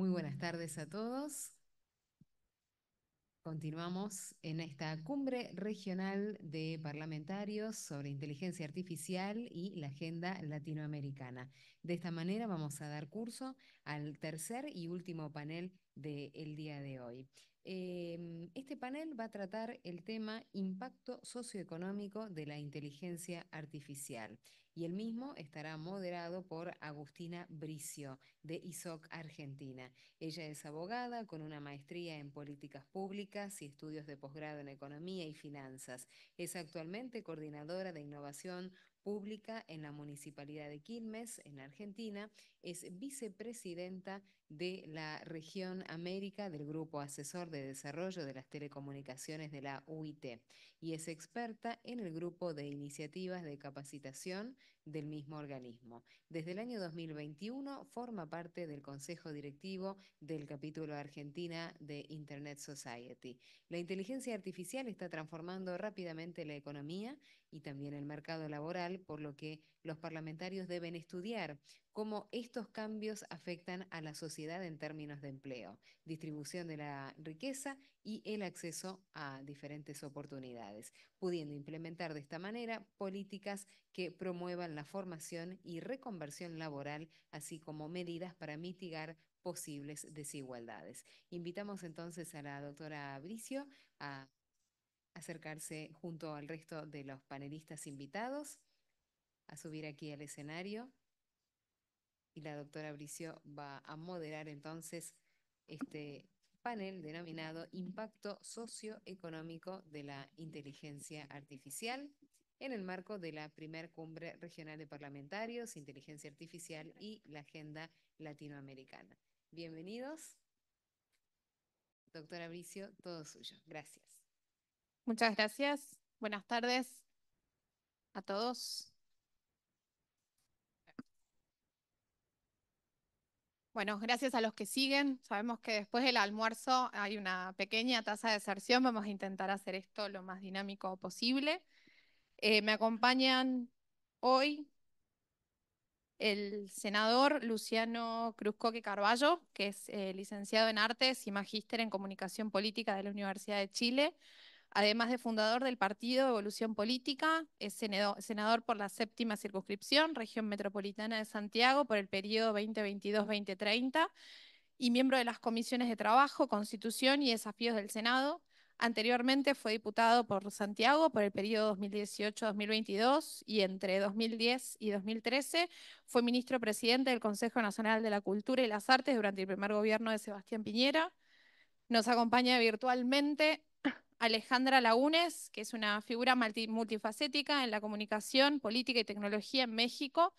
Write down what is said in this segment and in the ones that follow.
Muy buenas tardes a todos. Continuamos en esta cumbre regional de parlamentarios sobre inteligencia artificial y la agenda latinoamericana. De esta manera vamos a dar curso al tercer y último panel del día de hoy. Em, este panel va a tratar el tema impacto socioeconómico de la inteligencia artificial y el mismo estará moderado por Agustina Bricio de ISOC Argentina. Ella es abogada con una maestría en políticas públicas y estudios de posgrado en economía y finanzas. Es actualmente coordinadora de innovación pública en la Municipalidad de Quilmes, en Argentina, es vicepresidenta de la región América del Grupo Asesor de Desarrollo de las Telecomunicaciones de la UIT y es experta en el grupo de iniciativas de capacitación del mismo organismo. Desde el año 2021 forma parte del Consejo Directivo del capítulo Argentina de Internet Society. La inteligencia artificial está transformando rápidamente la economía y también el mercado laboral, por lo que los parlamentarios deben estudiar cómo estos cambios afectan a la sociedad en términos de empleo, distribución de la riqueza y el acceso a diferentes oportunidades, pudiendo implementar de esta manera políticas que promuevan la formación y reconversión laboral, así como medidas para mitigar posibles desigualdades. Invitamos entonces a la doctora Abricio a acercarse junto al resto de los panelistas invitados, a subir aquí al escenario y la doctora Abricio va a moderar entonces este panel denominado Impacto Socioeconómico de la Inteligencia Artificial en el marco de la primera cumbre regional de parlamentarios, inteligencia artificial y la agenda latinoamericana. Bienvenidos. Doctora Abricio, todo suyo. Gracias. Muchas gracias. Buenas tardes a todos. Bueno, gracias a los que siguen. Sabemos que después del almuerzo hay una pequeña tasa de exerción. Vamos a intentar hacer esto lo más dinámico posible. Eh, me acompañan hoy el senador Luciano Cruzcoque Carballo, que es eh, licenciado en Artes y magíster en Comunicación Política de la Universidad de Chile. Además de fundador del Partido Evolución Política, es senador por la séptima circunscripción, región metropolitana de Santiago, por el periodo 2022-2030, y miembro de las comisiones de Trabajo, Constitución y Desafíos del Senado. Anteriormente fue diputado por Santiago por el periodo 2018-2022 y entre 2010 y 2013 fue ministro presidente del Consejo Nacional de la Cultura y las Artes durante el primer gobierno de Sebastián Piñera. Nos acompaña virtualmente Alejandra Lagunes, que es una figura multifacética en la comunicación, política y tecnología en México.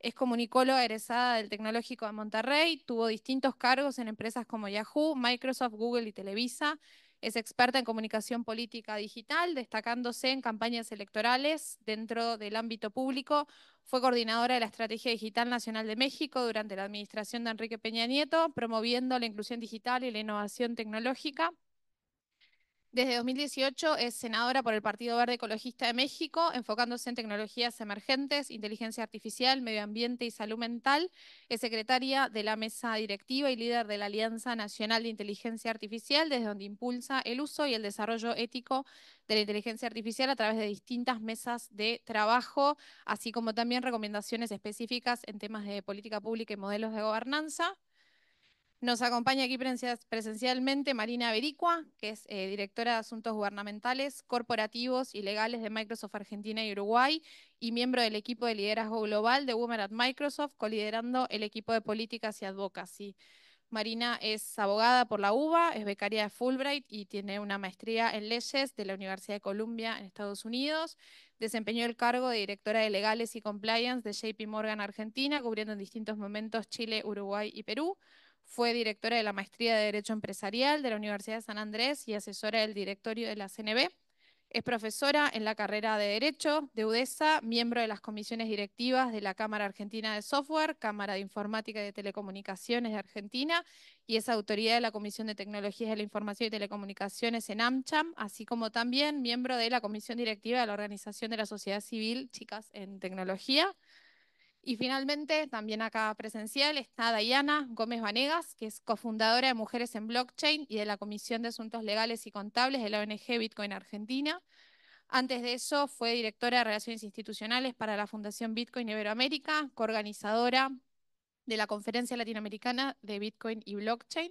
Es comunicóloga egresada del Tecnológico de Monterrey, tuvo distintos cargos en empresas como Yahoo, Microsoft, Google y Televisa. Es experta en comunicación política digital, destacándose en campañas electorales dentro del ámbito público. Fue coordinadora de la Estrategia Digital Nacional de México durante la administración de Enrique Peña Nieto, promoviendo la inclusión digital y la innovación tecnológica. Desde 2018 es senadora por el Partido Verde Ecologista de México, enfocándose en tecnologías emergentes, inteligencia artificial, medio ambiente y salud mental. Es secretaria de la mesa directiva y líder de la Alianza Nacional de Inteligencia Artificial, desde donde impulsa el uso y el desarrollo ético de la inteligencia artificial a través de distintas mesas de trabajo, así como también recomendaciones específicas en temas de política pública y modelos de gobernanza. Nos acompaña aquí presencialmente Marina Bericua, que es eh, directora de Asuntos Gubernamentales, Corporativos y Legales de Microsoft Argentina y Uruguay y miembro del equipo de liderazgo global de Women at Microsoft, coliderando el equipo de políticas y advocacy. Marina es abogada por la UBA, es becaria de Fulbright y tiene una maestría en leyes de la Universidad de Columbia en Estados Unidos. Desempeñó el cargo de directora de legales y compliance de JP Morgan Argentina, cubriendo en distintos momentos Chile, Uruguay y Perú. Fue directora de la Maestría de Derecho Empresarial de la Universidad de San Andrés y asesora del directorio de la CNB. Es profesora en la carrera de Derecho de UDESA, miembro de las comisiones directivas de la Cámara Argentina de Software, Cámara de Informática y de Telecomunicaciones de Argentina, y es autoridad de la Comisión de Tecnologías de la Información y Telecomunicaciones en AmCham, así como también miembro de la Comisión Directiva de la Organización de la Sociedad Civil Chicas en Tecnología. Y finalmente, también acá presencial, está Dayana Gómez Vanegas, que es cofundadora de Mujeres en Blockchain y de la Comisión de Asuntos Legales y Contables de la ONG Bitcoin Argentina. Antes de eso, fue directora de Relaciones Institucionales para la Fundación Bitcoin Iberoamérica, coorganizadora de la Conferencia Latinoamericana de Bitcoin y Blockchain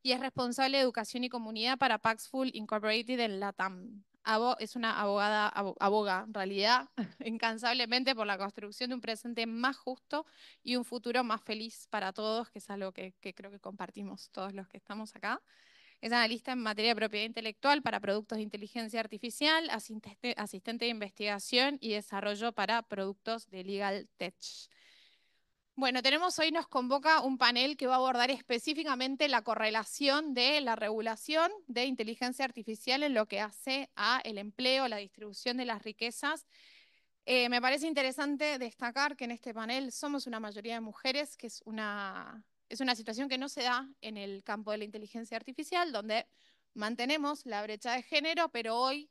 y es responsable de educación y comunidad para Paxful Incorporated en LATAM es una abogada, aboga en realidad, incansablemente por la construcción de un presente más justo y un futuro más feliz para todos, que es algo que, creo que compartimos todos los que estamos acá. Es analista en materia de propiedad intelectual para productos de inteligencia artificial, asistente, asistente de investigación y desarrollo para productos de Legal Tech. Bueno, tenemos hoy nos convoca un panel que va a abordar específicamente la correlación de la regulación de inteligencia artificial en lo que hace a el empleo, la distribución de las riquezas. Eh, me parece interesante destacar que en este panel somos una mayoría de mujeres, que es una, es una situación que no se da en el campo de la inteligencia artificial, donde mantenemos la brecha de género, pero hoy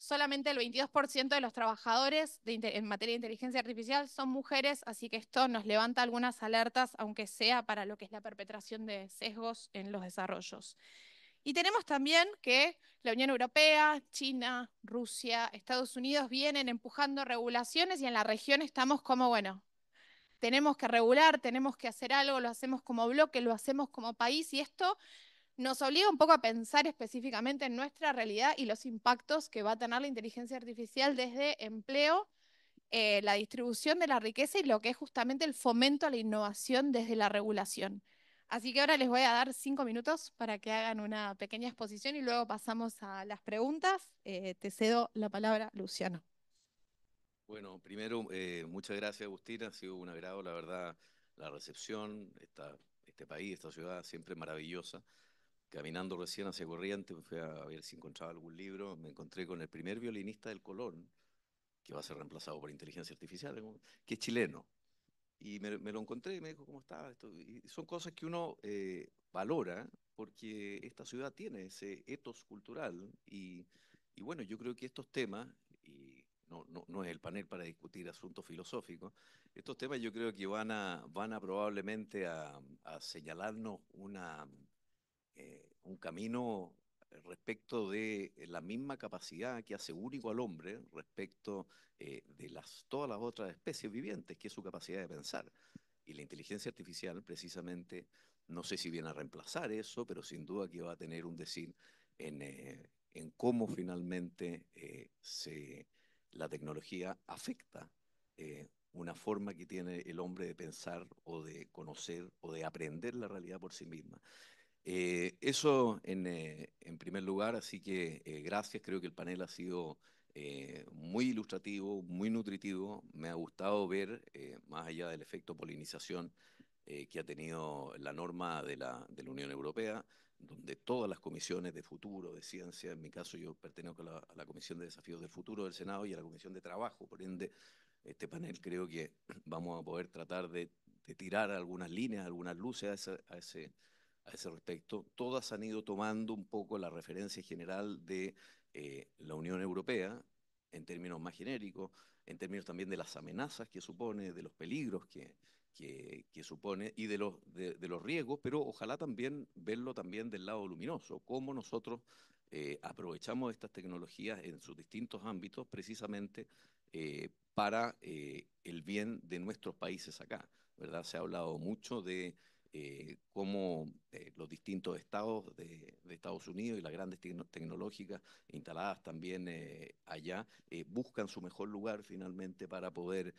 solamente el 22% de los trabajadores en materia de inteligencia artificial son mujeres, así que esto nos levanta algunas alertas, aunque sea para lo que es la perpetración de sesgos en los desarrollos. Y tenemos también que la Unión Europea, China, Rusia, Estados Unidos vienen empujando regulaciones y en la región estamos como, bueno, tenemos que regular, tenemos que hacer algo, lo hacemos como bloque, lo hacemos como país y esto nos obliga un poco a pensar específicamente en nuestra realidad y los impactos que va a tener la inteligencia artificial desde empleo, eh, la distribución de la riqueza y lo que es justamente el fomento a la innovación desde la regulación. Así que ahora les voy a dar cinco minutos para que hagan una pequeña exposición y luego pasamos a las preguntas. Eh, te cedo la palabra, Luciano. Bueno, primero, eh, muchas gracias, Agustina. Ha sido un agrado, la verdad, la recepción, este país, esta ciudad, siempre maravillosa caminando recién hacia Corrientes, fui a ver si encontraba algún libro, me encontré con el primer violinista del Colón, que va a ser reemplazado por inteligencia artificial, que es chileno. Y me, lo encontré y me dijo, ¿cómo está esto? son cosas que uno eh, valora porque esta ciudad tiene ese etos cultural. Y, bueno, yo creo que estos temas, y no, no, no, es el panel para discutir asuntos filosóficos, estos temas yo creo que van a, van a probablemente a señalarnos una eh, un camino respecto de la misma capacidad que hace único al hombre respecto eh, de las, todas las otras especies vivientes, que es su capacidad de pensar. Y la inteligencia artificial precisamente, no sé si viene a reemplazar eso, pero sin duda que va a tener un decir en, eh, cómo finalmente la tecnología afecta una forma que tiene el hombre de pensar o de conocer o de aprender la realidad por sí misma. Eh, eso eh, en, primer lugar, así que eh, gracias, creo que el panel ha sido muy ilustrativo, muy nutritivo, me ha gustado ver, más allá del efecto polinización que ha tenido la norma de la, Unión Europea, donde todas las comisiones de futuro, de ciencia, en mi caso yo pertenezco a la, Comisión de Desafíos del Futuro del Senado y a la Comisión de Trabajo, por ende, este panel creo que vamos a poder tratar de, tirar algunas líneas, algunas luces a ese, a ese a ese respecto. Todas han ido tomando un poco la referencia general de eh, la Unión Europea en términos más genéricos, en términos también de las amenazas que supone, de los peligros que, que, supone y de los, de, los riesgos, pero ojalá también verlo también del lado luminoso, cómo nosotros eh, aprovechamos estas tecnologías en sus distintos ámbitos precisamente eh, para el bien de nuestros países acá, ¿verdad? Se ha hablado mucho de eh, cómo eh, los distintos estados de, Estados Unidos y las grandes tecnológicas instaladas también eh, allá buscan su mejor lugar finalmente para poder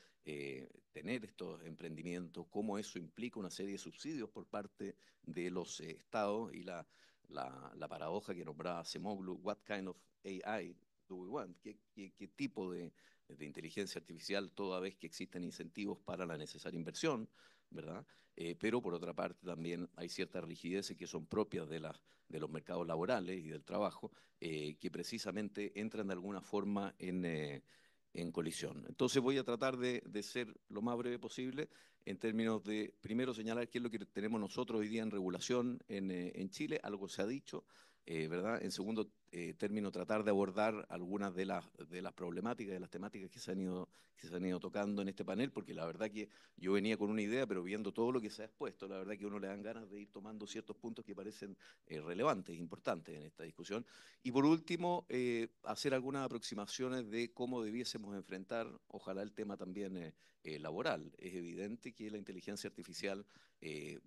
tener estos emprendimientos, cómo eso implica una serie de subsidios por parte de los estados y la, la, paradoja que nombraba Semoglu, what kind of AI do we want? ¿Qué, tipo de inteligencia artificial toda vez que existen incentivos para la necesaria inversión? ¿verdad? Eh, pero por otra parte también hay ciertas rigideces que son propias de, de los mercados laborales y del trabajo, eh, que precisamente entran de alguna forma en, eh, en colisión. Entonces voy a tratar de, ser lo más breve posible en términos de, primero, señalar qué es lo que tenemos nosotros hoy día en regulación en, en Chile, algo se ha dicho, ¿verdad? En segundo eh, término tratar de abordar algunas de las, de las problemáticas, de las temáticas que se, han ido, que se han ido tocando en este panel, porque la verdad que yo venía con una idea, pero viendo todo lo que se ha expuesto, la verdad que uno le dan ganas de ir tomando ciertos puntos que parecen eh, relevantes, importantes en esta discusión. Y por último, eh, hacer algunas aproximaciones de cómo debiésemos enfrentar, ojalá el tema también laboral. Es evidente que la inteligencia artificial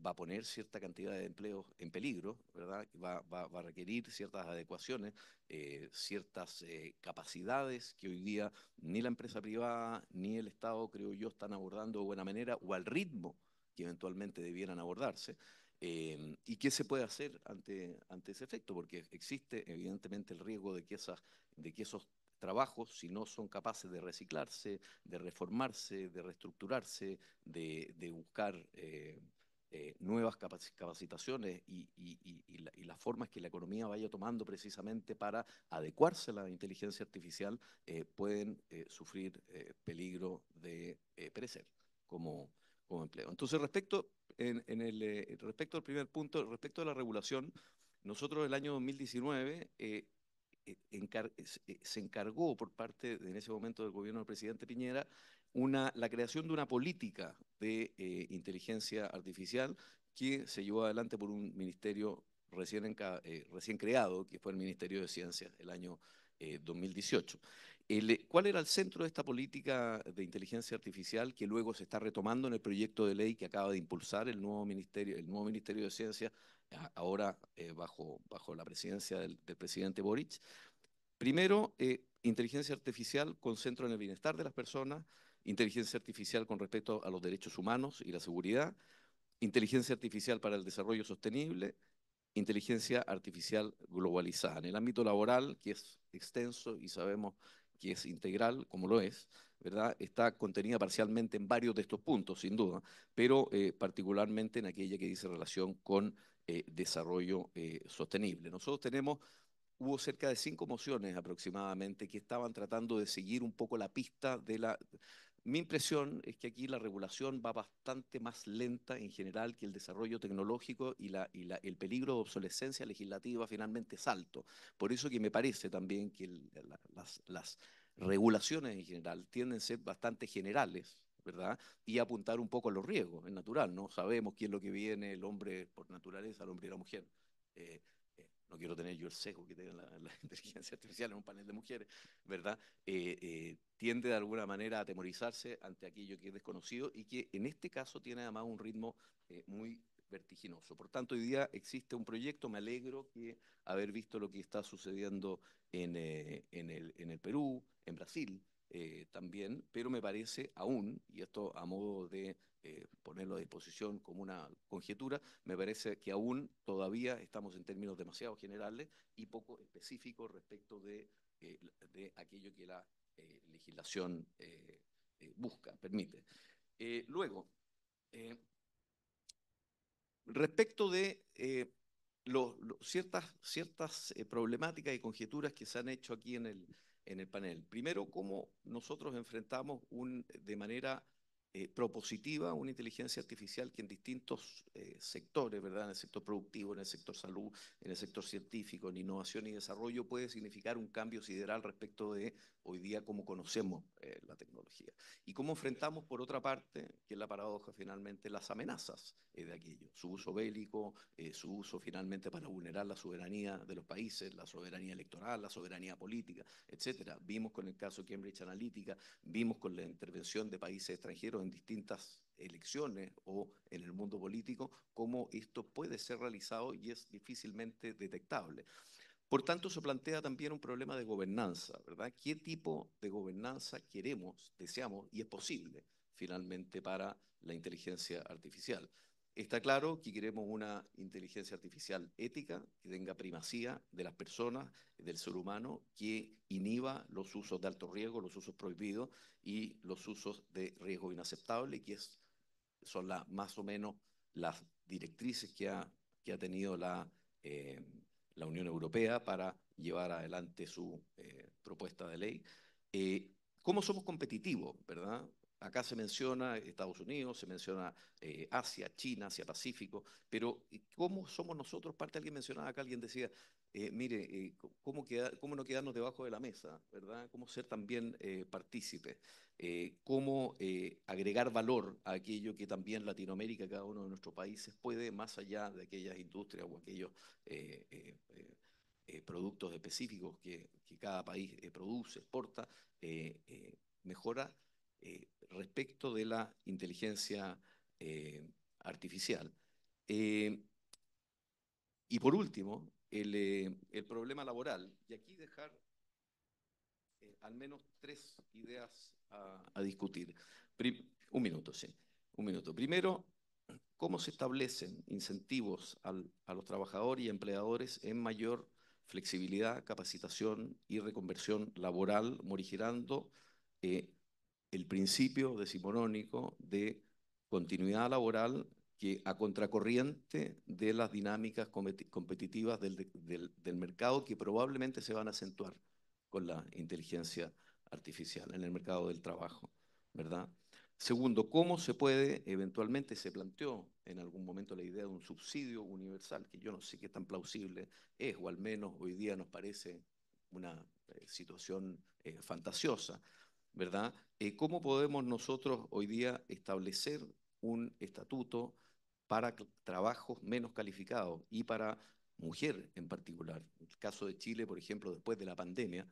va a poner cierta cantidad de empleos en peligro, ¿verdad? Va, va, va a requerir ciertas adecuaciones eh, ciertas eh, capacidades que hoy día ni la empresa privada ni el Estado, creo yo, están abordando de buena manera o al ritmo que eventualmente debieran abordarse. Eh, ¿Y qué se puede hacer ante, ante ese efecto? Porque existe evidentemente el riesgo de que, esas, de que esos trabajos, si no son capaces de reciclarse, de reformarse, de reestructurarse, de, buscar eh, nuevas capacitaciones y, las formas que la economía vaya tomando precisamente para adecuarse a la inteligencia artificial eh, pueden eh, sufrir peligro de perecer como, empleo. Entonces, respecto, en, el, respecto al primer punto, respecto a la regulación, nosotros el año 2019 se encargó por parte, en ese momento, del gobierno del presidente Piñera, la creación de una política de eh, inteligencia artificial que se llevó adelante por un ministerio recién, eh, creado, que fue el Ministerio de Ciencias eh, el año 2018. ¿Cuál era el centro de esta política de inteligencia artificial que luego se está retomando en el proyecto de ley que acaba de impulsar el nuevo Ministerio, el nuevo ministerio de Ciencias, ahora bajo, bajo la presidencia del, del presidente Boric? Primero, inteligencia artificial con centro en el bienestar de las personas, inteligencia artificial con respecto a los derechos humanos y la seguridad, inteligencia artificial para el desarrollo sostenible, inteligencia artificial globalizada. En el ámbito laboral, que es extenso y sabemos que es integral, como lo es, ¿verdad? está contenida parcialmente en varios de estos puntos, sin duda, pero eh, particularmente en aquella que dice relación con eh, desarrollo eh, sostenible. Nosotros tenemos, hubo cerca de cinco mociones aproximadamente que estaban tratando de seguir un poco la pista de la, mi impresión es que aquí la regulación va bastante más lenta en general que el desarrollo tecnológico y, el peligro de obsolescencia legislativa finalmente es alto. Por eso que me parece también que las, regulaciones en general tienden a ser bastante generales, ¿verdad? Y apuntar un poco a los riesgos, es natural, ¿no? Sabemos quién es lo que viene, el hombre por naturaleza, el hombre y la mujer. Eh, no quiero tener yo el sesgo que tenga la, inteligencia artificial en un panel de mujeres, ¿verdad? Eh, eh, tiende de alguna manera a atemorizarse ante aquello que es desconocido y que en este caso tiene además un ritmo eh, muy vertiginoso. Por tanto, hoy día existe un proyecto, me alegro de haber visto lo que está sucediendo en, el, Perú, en Brasil, también, pero me parece aún, y esto a modo de eh, ponerlo a disposición como una conjetura, me parece que aún todavía estamos en términos demasiado generales y poco específicos respecto de, eh, aquello que la eh, legislación busca, permite. luego, respecto de ciertas, ciertas problemáticas y conjeturas que se han hecho aquí en el, en el panel. Primero, cómo nosotros enfrentamos un, de manera eh, propositiva, una inteligencia artificial que en distintos eh, sectores, ¿verdad? En el sector productivo, en el sector salud, en el sector científico, en innovación y desarrollo, puede significar un cambio sideral respecto de hoy día cómo conocemos eh, la tecnología y cómo enfrentamos, por otra parte, que es la paradoja finalmente, las amenazas eh, de aquello, su uso bélico, eh, su uso finalmente para vulnerar la soberanía de los países, la soberanía electoral, la soberanía política, etc. Vimos con el caso Cambridge Analytica, vimos con la intervención de países extranjeros en distintas elecciones o en el mundo político, cómo esto puede ser realizado y es difícilmente detectable. Por tanto, se plantea también un problema de gobernanza, ¿verdad? ¿Qué tipo de gobernanza queremos, deseamos y es posible finalmente para la inteligencia artificial? Está claro que queremos una inteligencia artificial ética, que tenga primacía de las personas, del ser humano, que inhiba los usos de alto riesgo, los usos prohibidos y los usos de riesgo inaceptable, que son las más o menos las directrices que ha, que ha tenido la, eh, la Unión Europea para llevar adelante su eh, propuesta de ley. Eh, ¿Cómo somos competitivos, verdad? Acá se menciona Estados Unidos, se menciona eh, Asia, China, Asia Pacífico, pero ¿cómo somos nosotros? Parte alguien mencionaba acá, alguien decía, mire, ¿cómo, queda, no quedarnos debajo de la mesa, verdad? ¿Cómo ser también partícipes? Eh, cómo eh, agregar valor a aquello que también Latinoamérica, cada uno de nuestros países, puede, más allá de aquellas industrias o aquellos eh, productos específicos que, cada país produce, exporta, mejora respecto de la inteligencia artificial. y por último, el, el problema laboral. Y aquí dejar al menos tres ideas a, discutir. un minuto, sí. Un minuto. Primero, ¿cómo se establecen incentivos a los trabajadores y empleadores en mayor flexibilidad, capacitación y reconversión laboral, morigerando eh, el principio decimonónico de continuidad laboral que a contracorriente de las dinámicas competitivas del, del mercado que probablemente se van a acentuar con la inteligencia artificial en el mercado del trabajo, ¿verdad? Segundo, ¿cómo se puede, eventualmente se planteó en algún momento la idea de un subsidio universal, que yo no sé qué tan plausible es, o al menos hoy día nos parece una eh, situación eh, fantasiosa, ¿verdad? Eh, ¿Cómo podemos nosotros hoy día establecer un estatuto para trabajos menos calificados y para mujer en particular? el caso de Chile, por ejemplo, después de la pandemia,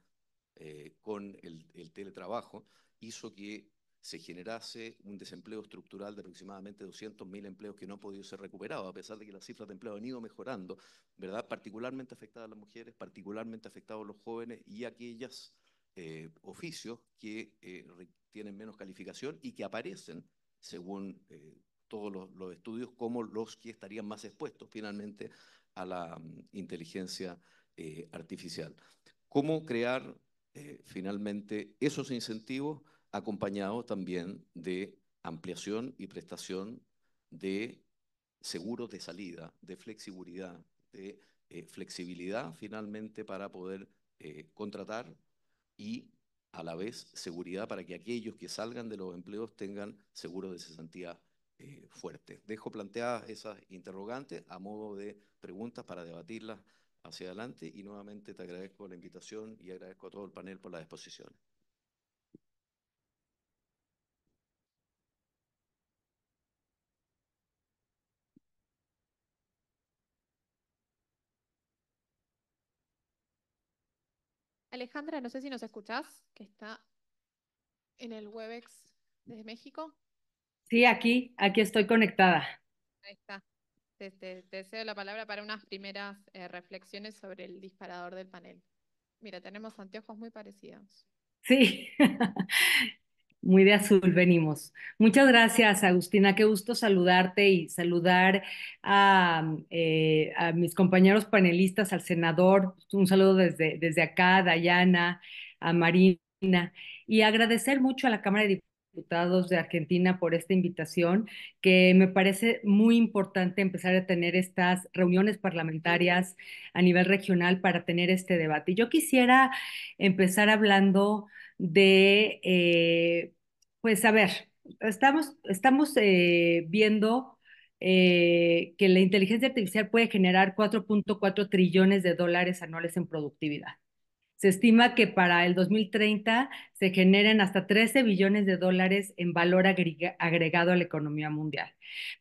eh, con el, teletrabajo hizo que se generase un desempleo estructural de aproximadamente 200.000 empleos que no han podido ser recuperados, a pesar de que las cifras de empleo han ido mejorando, ¿verdad? Particularmente afectadas las mujeres, particularmente afectados los jóvenes y aquellos eh, oficios que eh, tienen menos calificación y que aparecen, según todos los, estudios, como los que estarían más expuestos finalmente a la mm, inteligencia artificial. ¿Cómo crear eh, finalmente esos incentivos acompañados también de ampliación y prestación de seguros de salida, de flexibilidad, de eh, flexibilidad finalmente para poder eh, contratar y a la vez seguridad para que aquellos que salgan de los empleos tengan seguros de cesantía fuertes. Dejo planteadas esas interrogantes a modo de preguntas para debatirlas hacia adelante y nuevamente te agradezco la invitación y agradezco a todo el panel por las exposiciones. Alejandra, no sé si nos escuchás, que está en el Webex desde México. Sí, aquí, aquí estoy conectada. Ahí está. Te, cedo la palabra para unas primeras eh, reflexiones sobre el disparador del panel. Mira, tenemos anteojos muy parecidos. Sí, muy de azul venimos. Muchas gracias, Agustina. Qué gusto saludarte y saludar eh, a, mis compañeros panelistas, al senador. Un saludo desde, desde acá, Dayana, a Marina. Y agradecer mucho a la Cámara de Diputados diputados de Argentina por esta invitación, que me parece muy importante empezar a tener estas reuniones parlamentarias a nivel regional para tener este debate. Yo quisiera empezar hablando de, eh, pues a ver, estamos, estamos eh, viendo... Eh, que la inteligencia artificial puede generar 4.4 trillones de dólares anuales en productividad. Se estima que para el 2030 se generen hasta 13 billones de dólares en valor agregado a la economía mundial.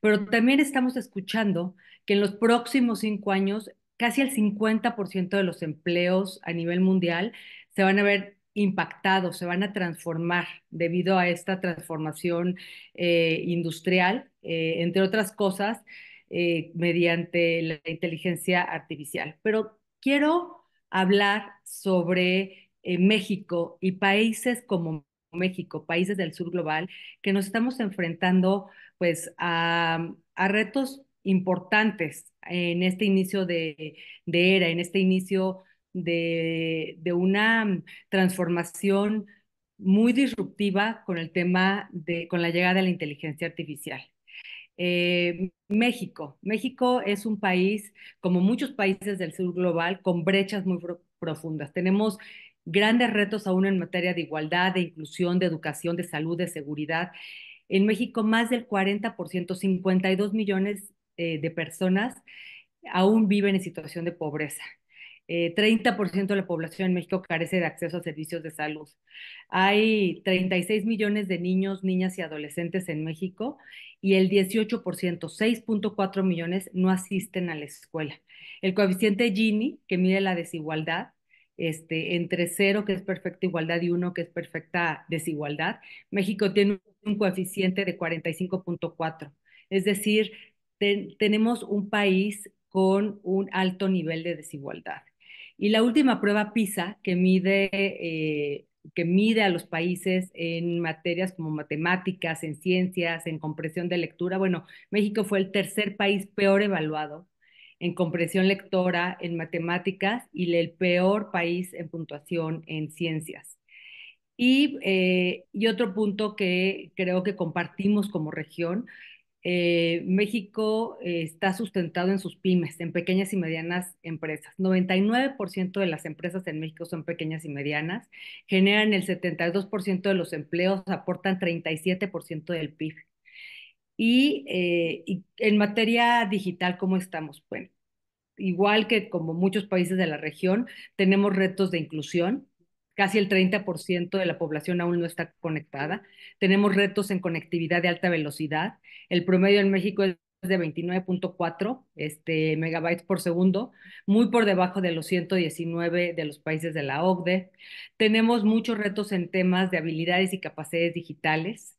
Pero también estamos escuchando que en los próximos cinco años casi el 50% de los empleos a nivel mundial se van a ver impactados, se van a transformar debido a esta transformación eh, industrial, eh, entre otras cosas, eh, mediante la inteligencia artificial. Pero quiero hablar sobre eh, México y países como México, países del sur global, que nos estamos enfrentando pues a, retos importantes en este inicio de, era, en este inicio de, de, una transformación muy disruptiva con el tema de, con la llegada de la inteligencia artificial. Eh, México. México es un país, como muchos países del sur global, con brechas muy profundas. Tenemos grandes retos aún en materia de igualdad, de inclusión, de educación, de salud, de seguridad. En México, más del 40%, 52 millones eh, de personas aún viven en situación de pobreza eh, 30% de la población en México carece de acceso a servicios de salud. Hay 36 millones de niños, niñas y adolescentes en México y el 18%, 6.4 millones, no asisten a la escuela. El coeficiente Gini, que mide la desigualdad, este, entre cero, que es perfecta igualdad, y uno, que es perfecta desigualdad, México tiene un coeficiente de 45.4. Es decir, tenemos un país con un alto nivel de desigualdad. Y la última prueba PISA, que mide, eh, que mide a los países en materias como matemáticas, en ciencias, en compresión de lectura, bueno, México fue el tercer país peor evaluado en compresión lectora, en matemáticas, y el peor país en puntuación en ciencias. Y, eh, y, otro punto que creo que compartimos como región eh, México eh, está sustentado en sus pymes, en pequeñas y medianas empresas. 99% de las empresas en México son pequeñas y medianas, generan el 72% de los empleos, aportan 37% del PIB. Y, eh, y, en materia digital, ¿cómo estamos? Bueno, igual que como muchos países de la región, tenemos retos de inclusión casi el 30% de la población aún no está conectada. Tenemos retos en conectividad de alta velocidad. El promedio en México es de 29.4 este, megabytes por segundo, muy por debajo de los 119 de los países de la OCDE. Tenemos muchos retos en temas de habilidades y capacidades digitales.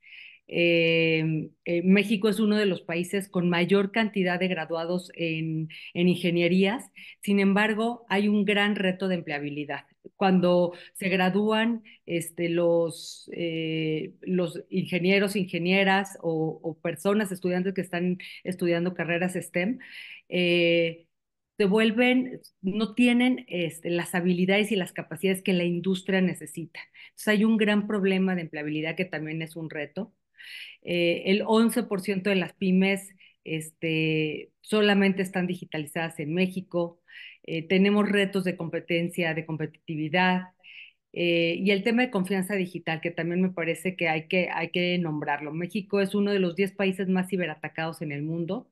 Em, eh, México es uno de los países con mayor cantidad de graduados en ingenierías, sin embargo, hay un gran reto de empleabilidad cuando se gradúan este, los, eh, los ingenieros, ingenieras o, personas, estudiantes que están estudiando carreras STEM, eh, no tienen este, las habilidades y las capacidades que la industria necesita. Entonces hay un gran problema de empleabilidad que también es un reto. Eh, el 11% de las pymes este, solamente están digitalizadas en México, eh, tenemos retos de competencia, de competitividad, eh, y el tema de confianza digital, que también me parece que hay, que hay que nombrarlo. México es uno de los 10 países más ciberatacados en el mundo.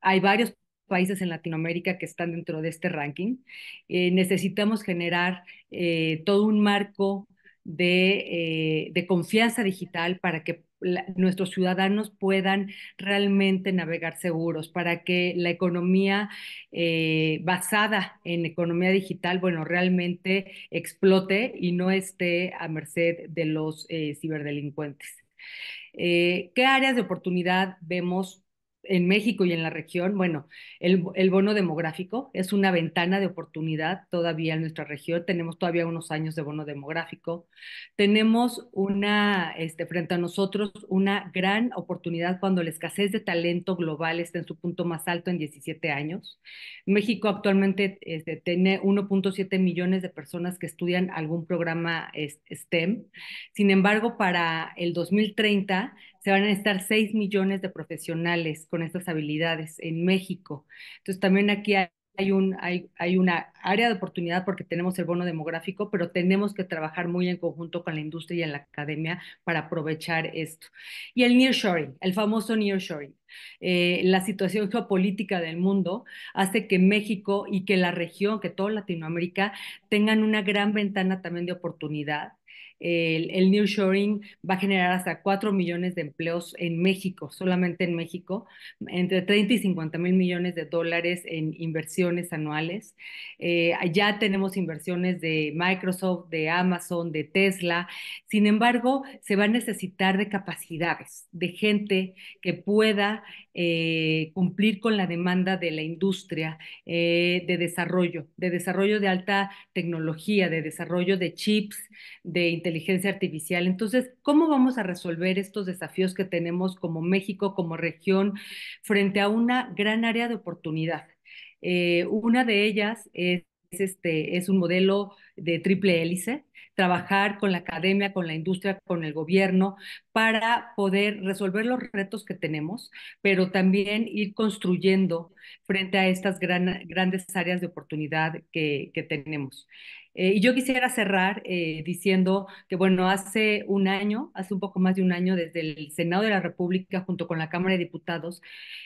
Hay varios países en Latinoamérica que están dentro de este ranking. Eh, necesitamos generar todo un marco de, de confianza digital para que nuestros ciudadanos puedan realmente navegar seguros, para que la economía eh, basada en economía digital, bueno, realmente explote y no esté a merced de los eh, ciberdelincuentes. Eh, ¿Qué áreas de oportunidad vemos en México y en la región, bueno, el, el, bono demográfico es una ventana de oportunidad todavía en nuestra región. Tenemos todavía unos años de bono demográfico. Tenemos una, este, frente a nosotros, una gran oportunidad cuando la escasez de talento global está en su punto más alto en 17 años. México actualmente este, tiene 1.7 millones de personas que estudian algún programa STEM. Sin embargo, para el 2030 se van a estar 6 millones de profesionales con estas habilidades en México. Entonces también aquí hay un, hay, una área de oportunidad porque tenemos el bono demográfico, pero tenemos que trabajar muy en conjunto con la industria y en la academia para aprovechar esto. Y el nearshoring, el famoso nearshoring. Eh, la situación geopolítica del mundo hace que México y que la región, que toda Latinoamérica, tengan una gran ventana también de oportunidad el, New Shoring va a generar hasta 4 millones de empleos en México, solamente en México, entre 30 y 50 mil millones de dólares en inversiones anuales. Eh, ya tenemos inversiones de Microsoft, de Amazon, de Tesla. Sin embargo, se va a necesitar de capacidades, de gente que pueda eh, cumplir con la demanda de la industria eh, de desarrollo, de desarrollo de alta tecnología, de desarrollo de chips, de inteligencia inteligencia artificial. Entonces, ¿cómo vamos a resolver estos desafíos que tenemos como México, como región, frente a una gran área de oportunidad? Eh, una de ellas es este, es un modelo de triple hélice, trabajar con la academia, con la industria, con el gobierno, para poder resolver los retos que tenemos, pero también ir construyendo frente a estas grandes áreas de oportunidad que tenemos. Eh, y yo quisiera cerrar eh, diciendo que, bueno, hace un año, hace un poco más de un año, desde el Senado de la República, junto con la Cámara de Diputados,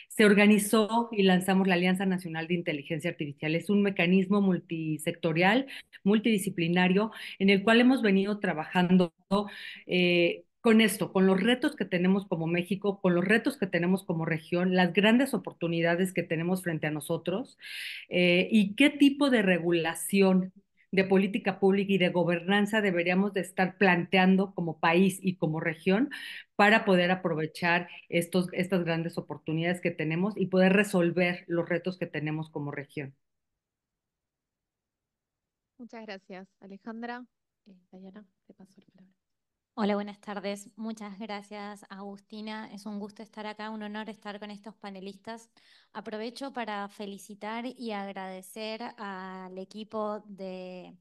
se organizó y lanzamos la Alianza Nacional de Inteligencia Artificial. Es un mecanismo multisectorial, multidisciplinario, en el cual hemos venido trabajando. Eh, con esto, con los retos que tenemos como México, con los retos que tenemos como región, las grandes oportunidades que tenemos frente a nosotros y qué tipo de regulación de política pública y de gobernanza deberíamos de estar planteando como país y como región para poder aprovechar estos, estas grandes oportunidades que tenemos y poder resolver los retos que tenemos como región. Muchas gracias, Alejandra. Eh, Dayana, te paso la palabra. Hola, buenas tardes. Muchas gracias, Agustina. Es un gusto estar acá, un honor estar con estos panelistas. Aprovecho para felicitar y agradecer al equipo de,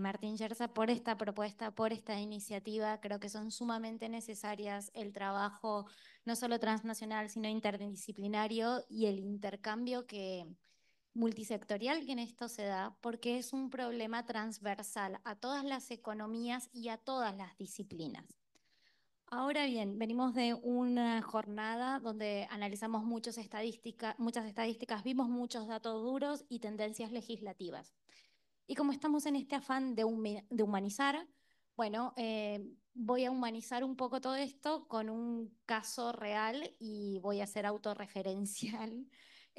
Martín Yerza por esta propuesta, por esta iniciativa. Creo que son sumamente necesarias el trabajo no solo transnacional, sino interdisciplinario y el intercambio que, multisectorial que en esto se da porque es un problema transversal a todas las economías y a todas las disciplinas. Ahora bien, venimos de una jornada donde analizamos muchas estadísticas, vimos muchos datos duros y tendencias legislativas. Y como estamos en este afán de, humanizar, bueno, eh, voy a humanizar un poco todo esto con un caso real y voy a ser autorreferencial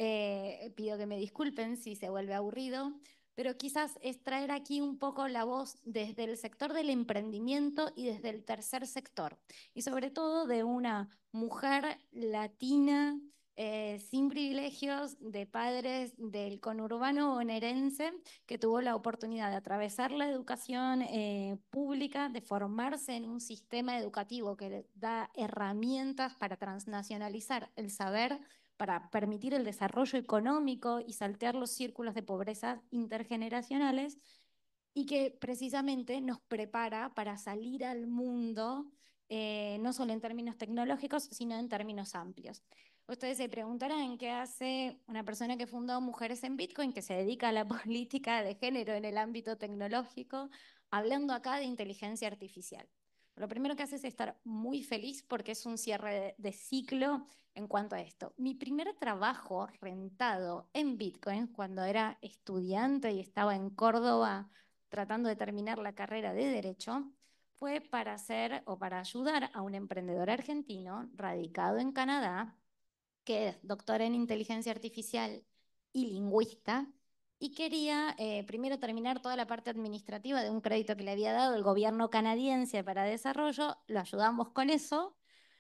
eh, pido que me disculpen si se vuelve aburrido, pero quizás es traer aquí un poco la voz desde el sector del emprendimiento y desde el tercer sector, y sobre todo de una mujer latina eh, sin privilegios, de padres del conurbano onerense que tuvo la oportunidad de atravesar la educación eh, pública, de formarse en un sistema educativo que le da herramientas para transnacionalizar el saber para permitir el desarrollo económico y saltear los círculos de pobreza intergeneracionales y que precisamente nos prepara para salir al mundo, eh, no solo en términos tecnológicos, sino en términos amplios. Ustedes se preguntarán qué hace una persona que fundó Mujeres en Bitcoin, que se dedica a la política de género en el ámbito tecnológico, hablando acá de inteligencia artificial. Lo primero que haces es estar muy feliz porque es un cierre de, ciclo en cuanto a esto. Mi primer trabajo rentado en Bitcoin, cuando era estudiante y estaba en Córdoba tratando de terminar la carrera de Derecho, fue para hacer o para ayudar a un emprendedor argentino radicado en Canadá, que es doctor en inteligencia artificial y lingüista, y quería eh, primero terminar toda la parte administrativa de un crédito que le había dado el gobierno canadiense para desarrollo, lo ayudamos con eso,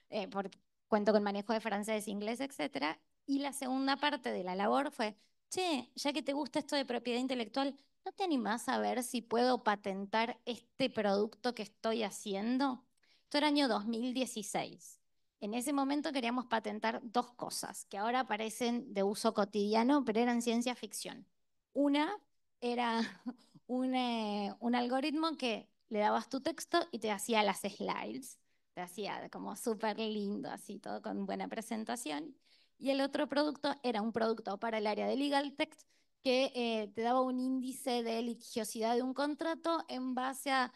eh, por, cuento con manejo de francés, inglés, etc. Y la segunda parte de la labor fue, che, ya que te gusta esto de propiedad intelectual, ¿no te animás a ver si puedo patentar este producto que estoy haciendo? Esto era año 2016. En ese momento queríamos patentar dos cosas que ahora parecen de uso cotidiano, pero eran ciencia ficción. Una era eh, un, algoritmo que le dabas tu texto y te hacía las slides, te hacía como súper lindo, así todo con buena presentación. Y el otro producto era un producto para el área de legal text que eh, te daba un índice de litigiosidad de un contrato en base a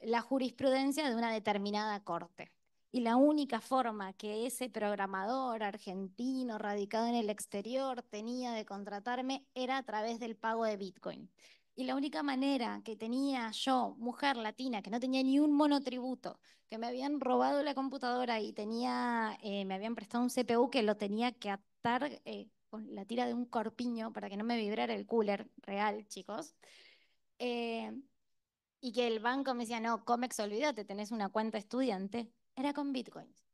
la jurisprudencia de una determinada corte. Y la única forma que ese programador argentino radicado en el exterior tenía de contratarme era a través del pago de Bitcoin. Y la única manera que tenía yo, mujer latina, que no tenía ni un monotributo, que me habían robado la computadora y tenía, eh, me habían prestado un CPU que lo tenía que atar eh, con la tira de un corpiño para que no me vibrara el cooler real, chicos. Eh, y que el banco me decía, no, Comex, olvídate, tenés una cuenta estudiante era con bitcoins.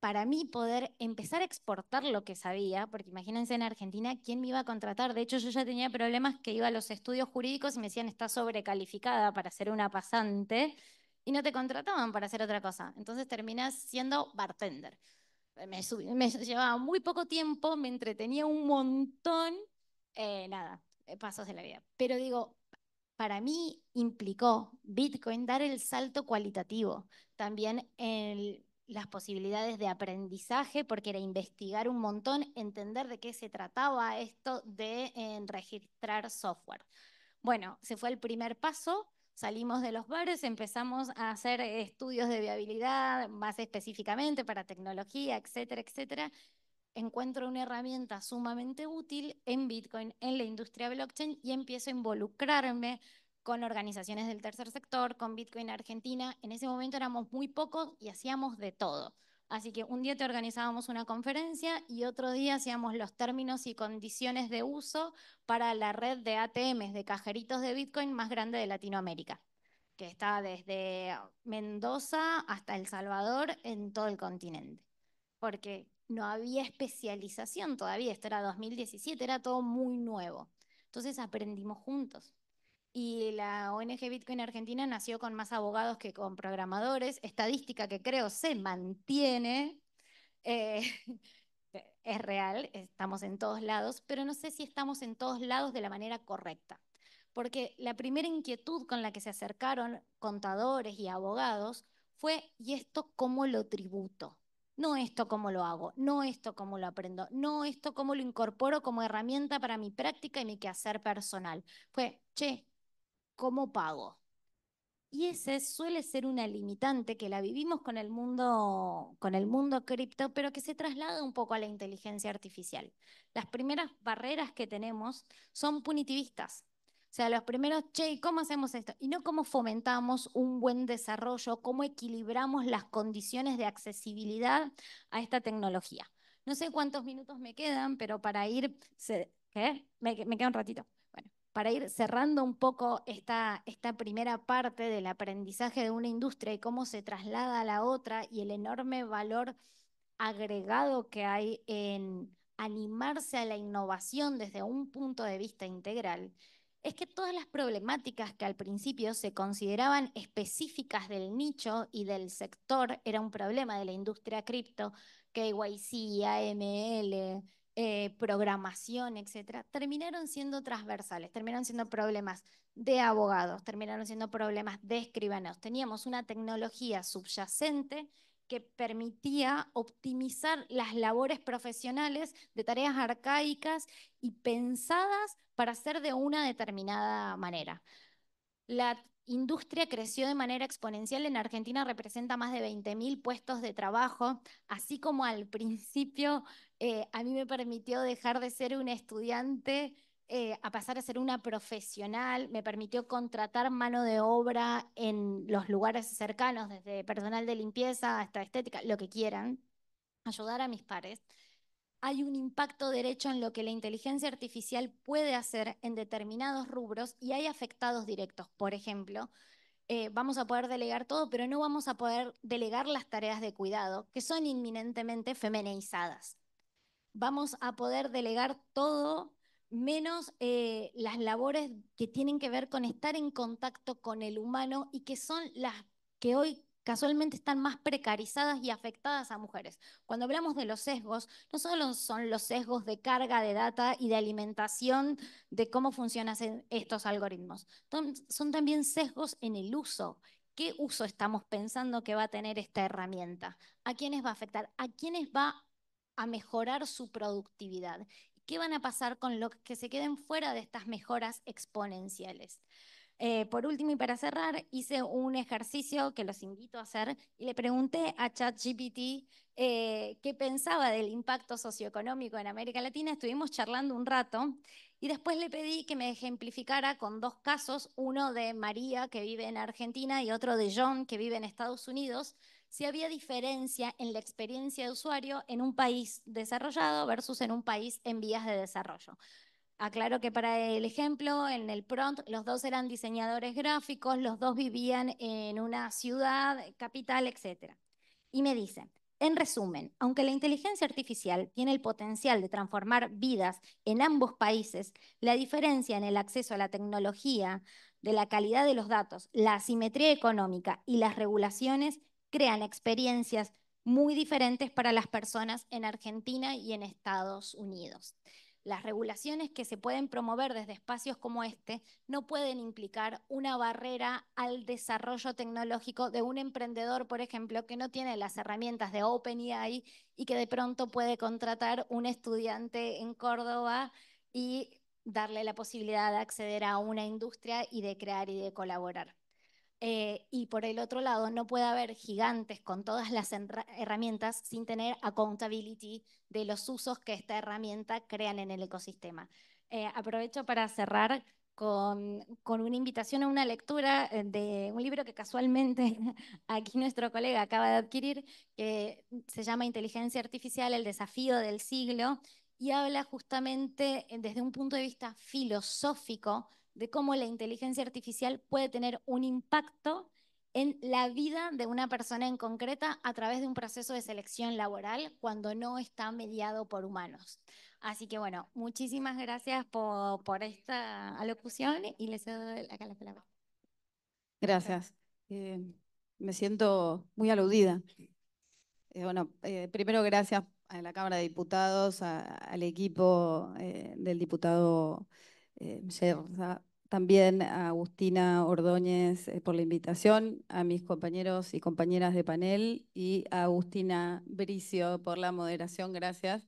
Para mí poder empezar a exportar lo que sabía, porque imagínense en Argentina, ¿quién me iba a contratar? De hecho, yo ya tenía problemas que iba a los estudios jurídicos y me decían, está sobrecalificada para ser una pasante, y no te contrataban para hacer otra cosa. Entonces terminas siendo bartender. Eh, me, me, llevaba muy poco tiempo, me entretenía un montón, eh, nada, eh, pasos de la vida. Pero digo, para mí implicó Bitcoin dar el salto cualitativo, también en las posibilidades de aprendizaje, porque era investigar un montón, entender de qué se trataba esto de registrar software. Bueno, se fue el primer paso, salimos de los bares, empezamos a hacer estudios de viabilidad más específicamente para tecnología, etcétera, etcétera encuentro una herramienta sumamente útil en Bitcoin, en la industria blockchain y empiezo a involucrarme con organizaciones del tercer sector, con Bitcoin Argentina. En ese momento éramos muy pocos y hacíamos de todo. Así que un día te organizábamos una conferencia y otro día hacíamos los términos y condiciones de uso para la red de ATMs, de cajeritos de Bitcoin más grande de Latinoamérica, que está desde Mendoza hasta El Salvador en todo el continente. Porque no había especialización todavía, esto era 2017, era todo muy nuevo. Entonces aprendimos juntos. Y la ONG Bitcoin Argentina nació con más abogados que con programadores, estadística que creo se mantiene, eh, es real, estamos en todos lados, pero no sé si estamos en todos lados de la manera correcta. Porque la primera inquietud con la que se acercaron contadores y abogados fue, ¿y esto cómo lo tributo? no esto cómo lo hago, no esto cómo lo aprendo, no esto cómo lo incorporo como herramienta para mi práctica y mi quehacer personal. Fue, che, ¿cómo pago? Y ese suele ser una limitante que la vivimos con el mundo, con el mundo cripto, pero que se traslada un poco a la inteligencia artificial. Las primeras barreras que tenemos son punitivistas. O sea, los primeros, che, ¿cómo hacemos esto? Y no cómo fomentamos un buen desarrollo, cómo equilibramos las condiciones de accesibilidad a esta tecnología. No sé cuántos minutos me quedan, pero para ir, ¿qué? Me, queda un ratito. Bueno, para ir cerrando un poco esta, esta primera parte del aprendizaje de una industria y cómo se traslada a la otra y el enorme valor agregado que hay en animarse a la innovación desde un punto de vista integral es que todas las problemáticas que al principio se consideraban específicas del nicho y del sector, era un problema de la industria cripto, KYC, AML, eh, programación, etcétera, terminaron siendo transversales, terminaron siendo problemas de abogados, terminaron siendo problemas de escribanos. Teníamos una tecnología subyacente que permitía optimizar las labores profesionales de tareas arcaicas y pensadas para ser de una determinada manera. La industria creció de manera exponencial. En Argentina representa más de 20.000 puestos de trabajo, así como al principio eh, a mí me permitió dejar de ser un estudiante eh, a pasar a ser una profesional, me permitió contratar mano de obra en los lugares cercanos, desde personal de limpieza hasta estética, lo que quieran, ayudar a mis pares. Hay un impacto derecho en lo que la inteligencia artificial puede hacer en determinados rubros y hay afectados directos. Por ejemplo, eh, vamos a poder delegar todo, pero no vamos a poder delegar las tareas de cuidado, que son inminentemente femenizadas. Vamos a poder delegar todo menos eh, las labores que tienen que ver con estar en contacto con el humano y que son las que hoy casualmente están más precarizadas y afectadas a mujeres. Cuando hablamos de los sesgos, no solo son los sesgos de carga de data y de alimentación de cómo funcionan estos algoritmos, son también sesgos en el uso. ¿Qué uso estamos pensando que va a tener esta herramienta? ¿A quiénes va a afectar? ¿A quiénes va a mejorar su productividad? ¿Qué van a pasar con los que se queden fuera de estas mejoras exponenciales? Eh, por último y para cerrar, hice un ejercicio que los invito a hacer y le pregunté a ChatGPT eh, qué pensaba del impacto socioeconómico en América Latina. Estuvimos charlando un rato y después le pedí que me ejemplificara con dos casos, uno de María que vive en Argentina y otro de John que vive en Estados Unidos, si había diferencia en la experiencia de usuario en un país desarrollado versus en un país en vías de desarrollo. Aclaro que para el ejemplo, en el prompt, los dos eran diseñadores gráficos, los dos vivían en una ciudad, capital, etc. Y me dice, en resumen, aunque la inteligencia artificial tiene el potencial de transformar vidas en ambos países, la diferencia en el acceso a la tecnología, de la calidad de los datos, la asimetría económica y las regulaciones crean experiencias muy diferentes para las personas en Argentina y en Estados Unidos. Las regulaciones que se pueden promover desde espacios como este no pueden implicar una barrera al desarrollo tecnológico de un emprendedor, por ejemplo, que no tiene las herramientas de OpenAI y que de pronto puede contratar un estudiante en Córdoba y darle la posibilidad de acceder a una industria y de crear y de colaborar. Eh, y por el otro lado no puede haber gigantes con todas las herramientas sin tener accountability de los usos que esta herramienta crean en el ecosistema. Eh, aprovecho para cerrar con, con, una invitación a una lectura eh, de un libro que casualmente aquí nuestro colega acaba de adquirir, que se llama Inteligencia Artificial, el desafío del siglo, y habla justamente desde un punto de vista filosófico de cómo la inteligencia artificial puede tener un impacto en la vida de una persona en concreta a través de un proceso de selección laboral cuando no está mediado por humanos. Así que bueno, muchísimas gracias por, esta alocución y les cedo acá la palabra. Gracias. Eh, me siento muy aludida. Eh, bueno, eh, primero gracias a la Cámara de Diputados, al equipo del diputado también a Agustina Ordóñez eh, por la invitación, a mis compañeros y compañeras de panel y a Agustina Bricio por la moderación, gracias.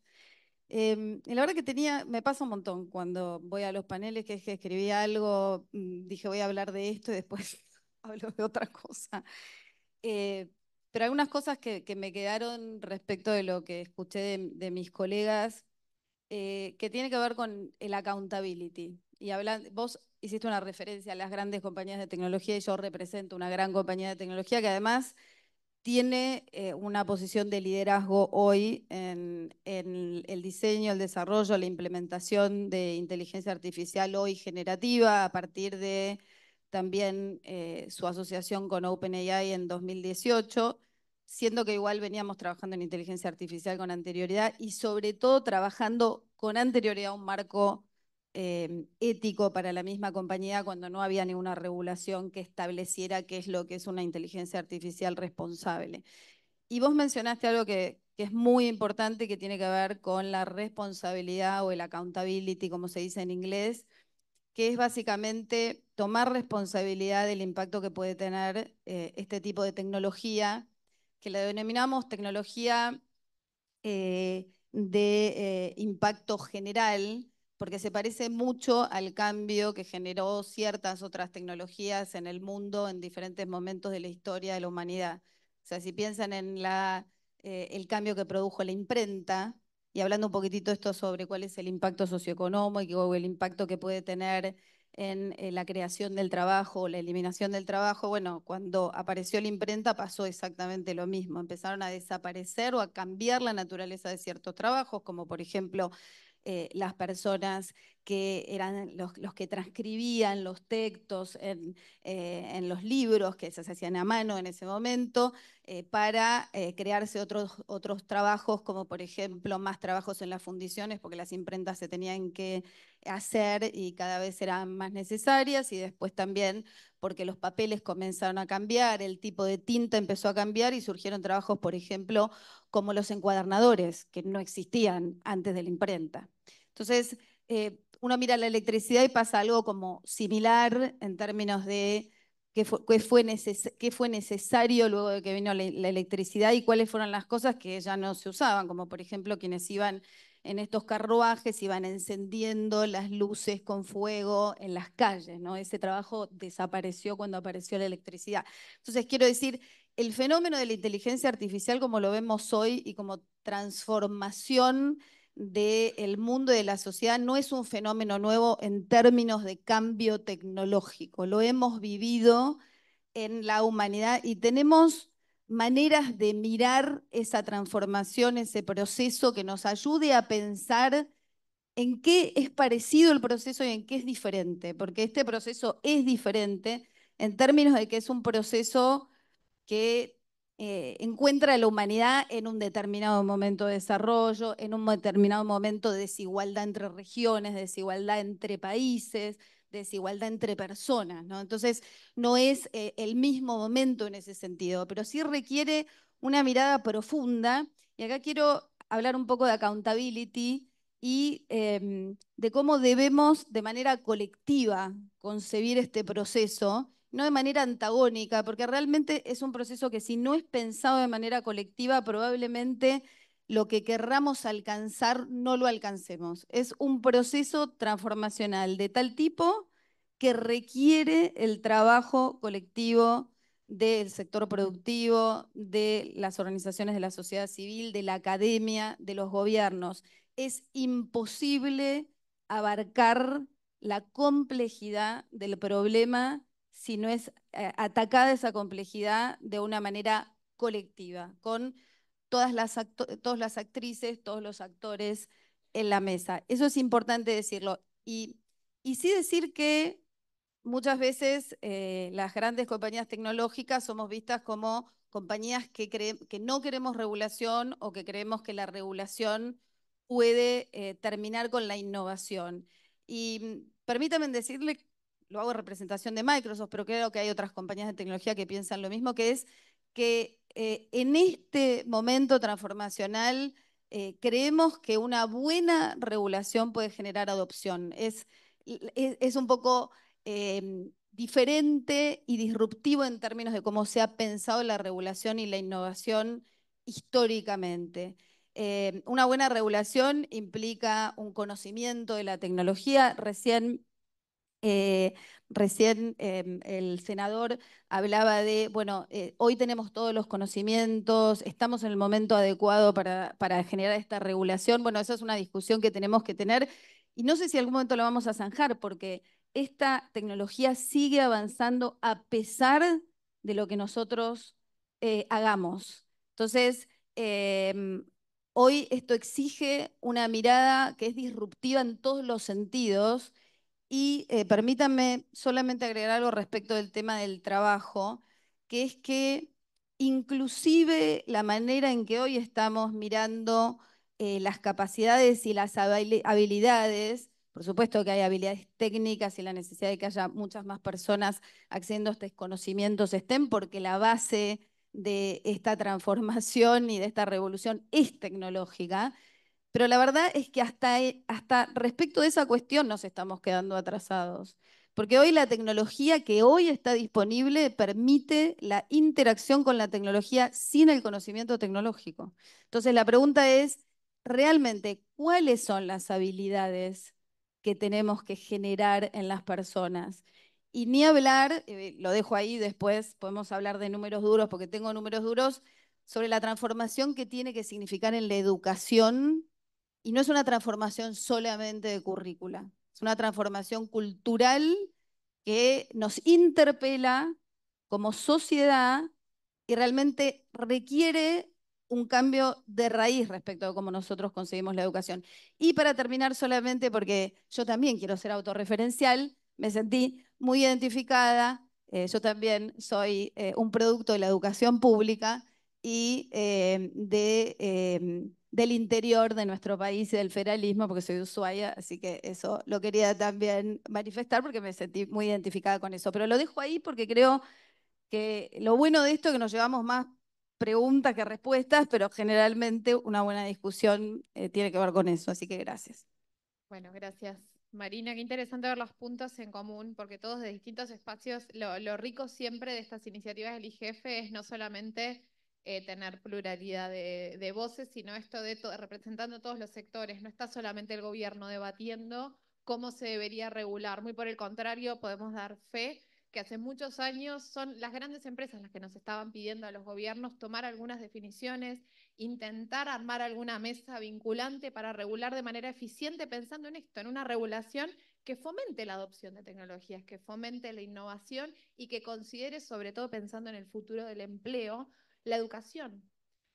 Em, la verdad que tenía, me pasa un montón cuando voy a los paneles, que es que escribí algo, mm, dije voy a hablar de esto y después hablo de otra cosa. Eh, pero algunas cosas que, me quedaron respecto de lo que escuché de, mis colegas, eh, que tiene que ver con el accountability. Y hablan, vos hiciste una referencia a las grandes compañías de tecnología y yo represento una gran compañía de tecnología que además tiene eh, una posición de liderazgo hoy en, el diseño, el desarrollo, la implementación de inteligencia artificial hoy generativa a partir de también eh, su asociación con OpenAI en 2018, siendo que igual veníamos trabajando en inteligencia artificial con anterioridad y sobre todo trabajando con anterioridad un marco Em, ético para la misma compañía cuando no había ninguna regulación que estableciera qué es lo que es una inteligencia artificial responsable. Y vos mencionaste algo que, es muy importante que tiene que ver con la responsabilidad o el accountability, como se dice en inglés, que es básicamente tomar responsabilidad del impacto que puede tener eh, este tipo de tecnología, que la denominamos tecnología eh, de eh, impacto general, porque se parece mucho al cambio que generó ciertas otras tecnologías en el mundo en diferentes momentos de la historia de la humanidad. O sea, si piensan en eh, el cambio que produjo la imprenta, y hablando un poquitito esto sobre cuál es el impacto socioeconómico o el impacto que puede tener en eh, la creación del trabajo o la eliminación del trabajo, bueno, cuando apareció la imprenta pasó exactamente lo mismo. Empezaron a desaparecer o a cambiar la naturaleza de ciertos trabajos, como por ejemplo eh, las personas que eran los, que transcribían los textos eh, en, los libros que se hacían a mano en ese momento, eh, para crearse otros, otros trabajos, como por ejemplo más trabajos en las fundiciones, porque las imprentas se tenían que hacer y cada vez eran más necesarias y después también porque los papeles comenzaron a cambiar, el tipo de tinta empezó a cambiar y surgieron trabajos, por ejemplo, como los encuadernadores, que no existían antes de la imprenta. Entonces, eh, uno mira la electricidad y pasa algo como similar en términos de qué fue, necesario luego de que vino la, electricidad y cuáles fueron las cosas que ya no se usaban, como por ejemplo quienes iban en estos carruajes iban encendiendo las luces con fuego en las calles, ¿no? Ese trabajo desapareció cuando apareció la electricidad. Entonces, quiero decir, el fenómeno de la inteligencia artificial como lo vemos hoy y como transformación del mundo y de la sociedad no es un fenómeno nuevo en términos de cambio tecnológico. Lo hemos vivido en la humanidad y tenemos maneras de mirar esa transformación, ese proceso que nos ayude a pensar en qué es parecido el proceso y en qué es diferente, porque este proceso es diferente en términos de que es un proceso que eh, encuentra a la humanidad en un determinado momento de desarrollo, en un determinado momento de desigualdad entre regiones, desigualdad entre países, desigualdad entre personas, ¿no? Entonces, no es eh, el mismo momento en ese sentido, pero sí requiere una mirada profunda. Y acá quiero hablar un poco de accountability y em, de cómo debemos de manera colectiva concebir este proceso, no de manera antagónica, porque realmente es un proceso que si no es pensado de manera colectiva, probablemente lo que querramos alcanzar no lo alcancemos. Es un proceso transformacional de tal tipo que requiere el trabajo colectivo del sector productivo, de las organizaciones de la sociedad civil, de la academia, de los gobiernos. Es imposible abarcar la complejidad del problema si no es eh, atacada esa complejidad de una manera colectiva, con todas las, todas las actrices, todos los actores en la mesa. Eso es importante decirlo. Y, sí decir que muchas veces eh, las grandes compañías tecnológicas somos vistas como compañías que, que no queremos regulación o que creemos que la regulación puede eh, terminar con la innovación. Y mm, permítanme decirle, lo hago en representación de Microsoft, pero creo que hay otras compañías de tecnología que piensan lo mismo, que es que eh, en este momento transformacional eh, creemos que una buena regulación puede generar adopción. Es, e, es, un poco em, diferente y disruptivo en términos de cómo se ha pensado la regulación y la innovación históricamente. Em, una buena regulación implica un conocimiento de la tecnología. Recién eh, recién em, el senador hablaba de, bueno, eh, hoy tenemos todos los conocimientos, estamos en el momento adecuado para, para, generar esta regulación. Bueno, esa es una discusión que tenemos que tener y no sé si en algún momento lo vamos a zanjar porque esta tecnología sigue avanzando a pesar de lo que nosotros eh, hagamos. Entonces, em, hoy esto exige una mirada que es disruptiva en todos los sentidos y eh, permítanme solamente agregar algo respecto del tema del trabajo, que es que inclusive la manera en que hoy estamos mirando eh, las capacidades y las habilidades, por supuesto que hay habilidades técnicas y la necesidad de que haya muchas más personas accediendo a estos conocimientos estén porque la base de esta transformación y de esta revolución es tecnológica, pero la verdad es que hasta, e, hasta respecto de esa cuestión nos estamos quedando atrasados, porque hoy la tecnología que hoy está disponible permite la interacción con la tecnología sin el conocimiento tecnológico. Entonces la pregunta es, realmente, ¿cuáles son las habilidades que tenemos que generar en las personas? Y ni hablar, eh, lo dejo ahí, después podemos hablar de números duros, porque tengo números duros, sobre la transformación que tiene que significar en la educación y no es una transformación solamente de currícula, es una transformación cultural que nos interpela como sociedad y realmente requiere un cambio de raíz respecto a cómo nosotros conseguimos la educación. Y para terminar solamente, porque yo también quiero ser autorreferencial, me sentí muy identificada, eh, yo también soy eh, un producto de la educación pública y eh, de del interior de nuestro país y del federalismo, porque soy de Ushuaia, así que eso lo quería también manifestar porque me sentí muy identificada con eso. Pero lo dejo ahí porque creo que lo bueno de esto es que nos llevamos más preguntas que respuestas, pero generalmente una buena discusión eh, tiene que ver con eso, así que gracias. Bueno, gracias. Marina, qué interesante ver los puntos en común, porque todos de distintos espacios, lo, lo rico siempre de estas iniciativas del IGF es no solamente eh, tener pluralidad de, voces, sino esto de representando todos los sectores. No está solamente el gobierno debatiendo cómo se debería regular, muy por el contrario, podemos dar fe que hace muchos años son las grandes empresas las que nos estaban pidiendo a los gobiernos tomar algunas definiciones, intentar armar alguna mesa vinculante para regular de manera eficiente, pensando en esto, en una regulación que fomente la adopción de tecnologías, que fomente la innovación y que considere, sobre todo pensando en el futuro del empleo, la educación,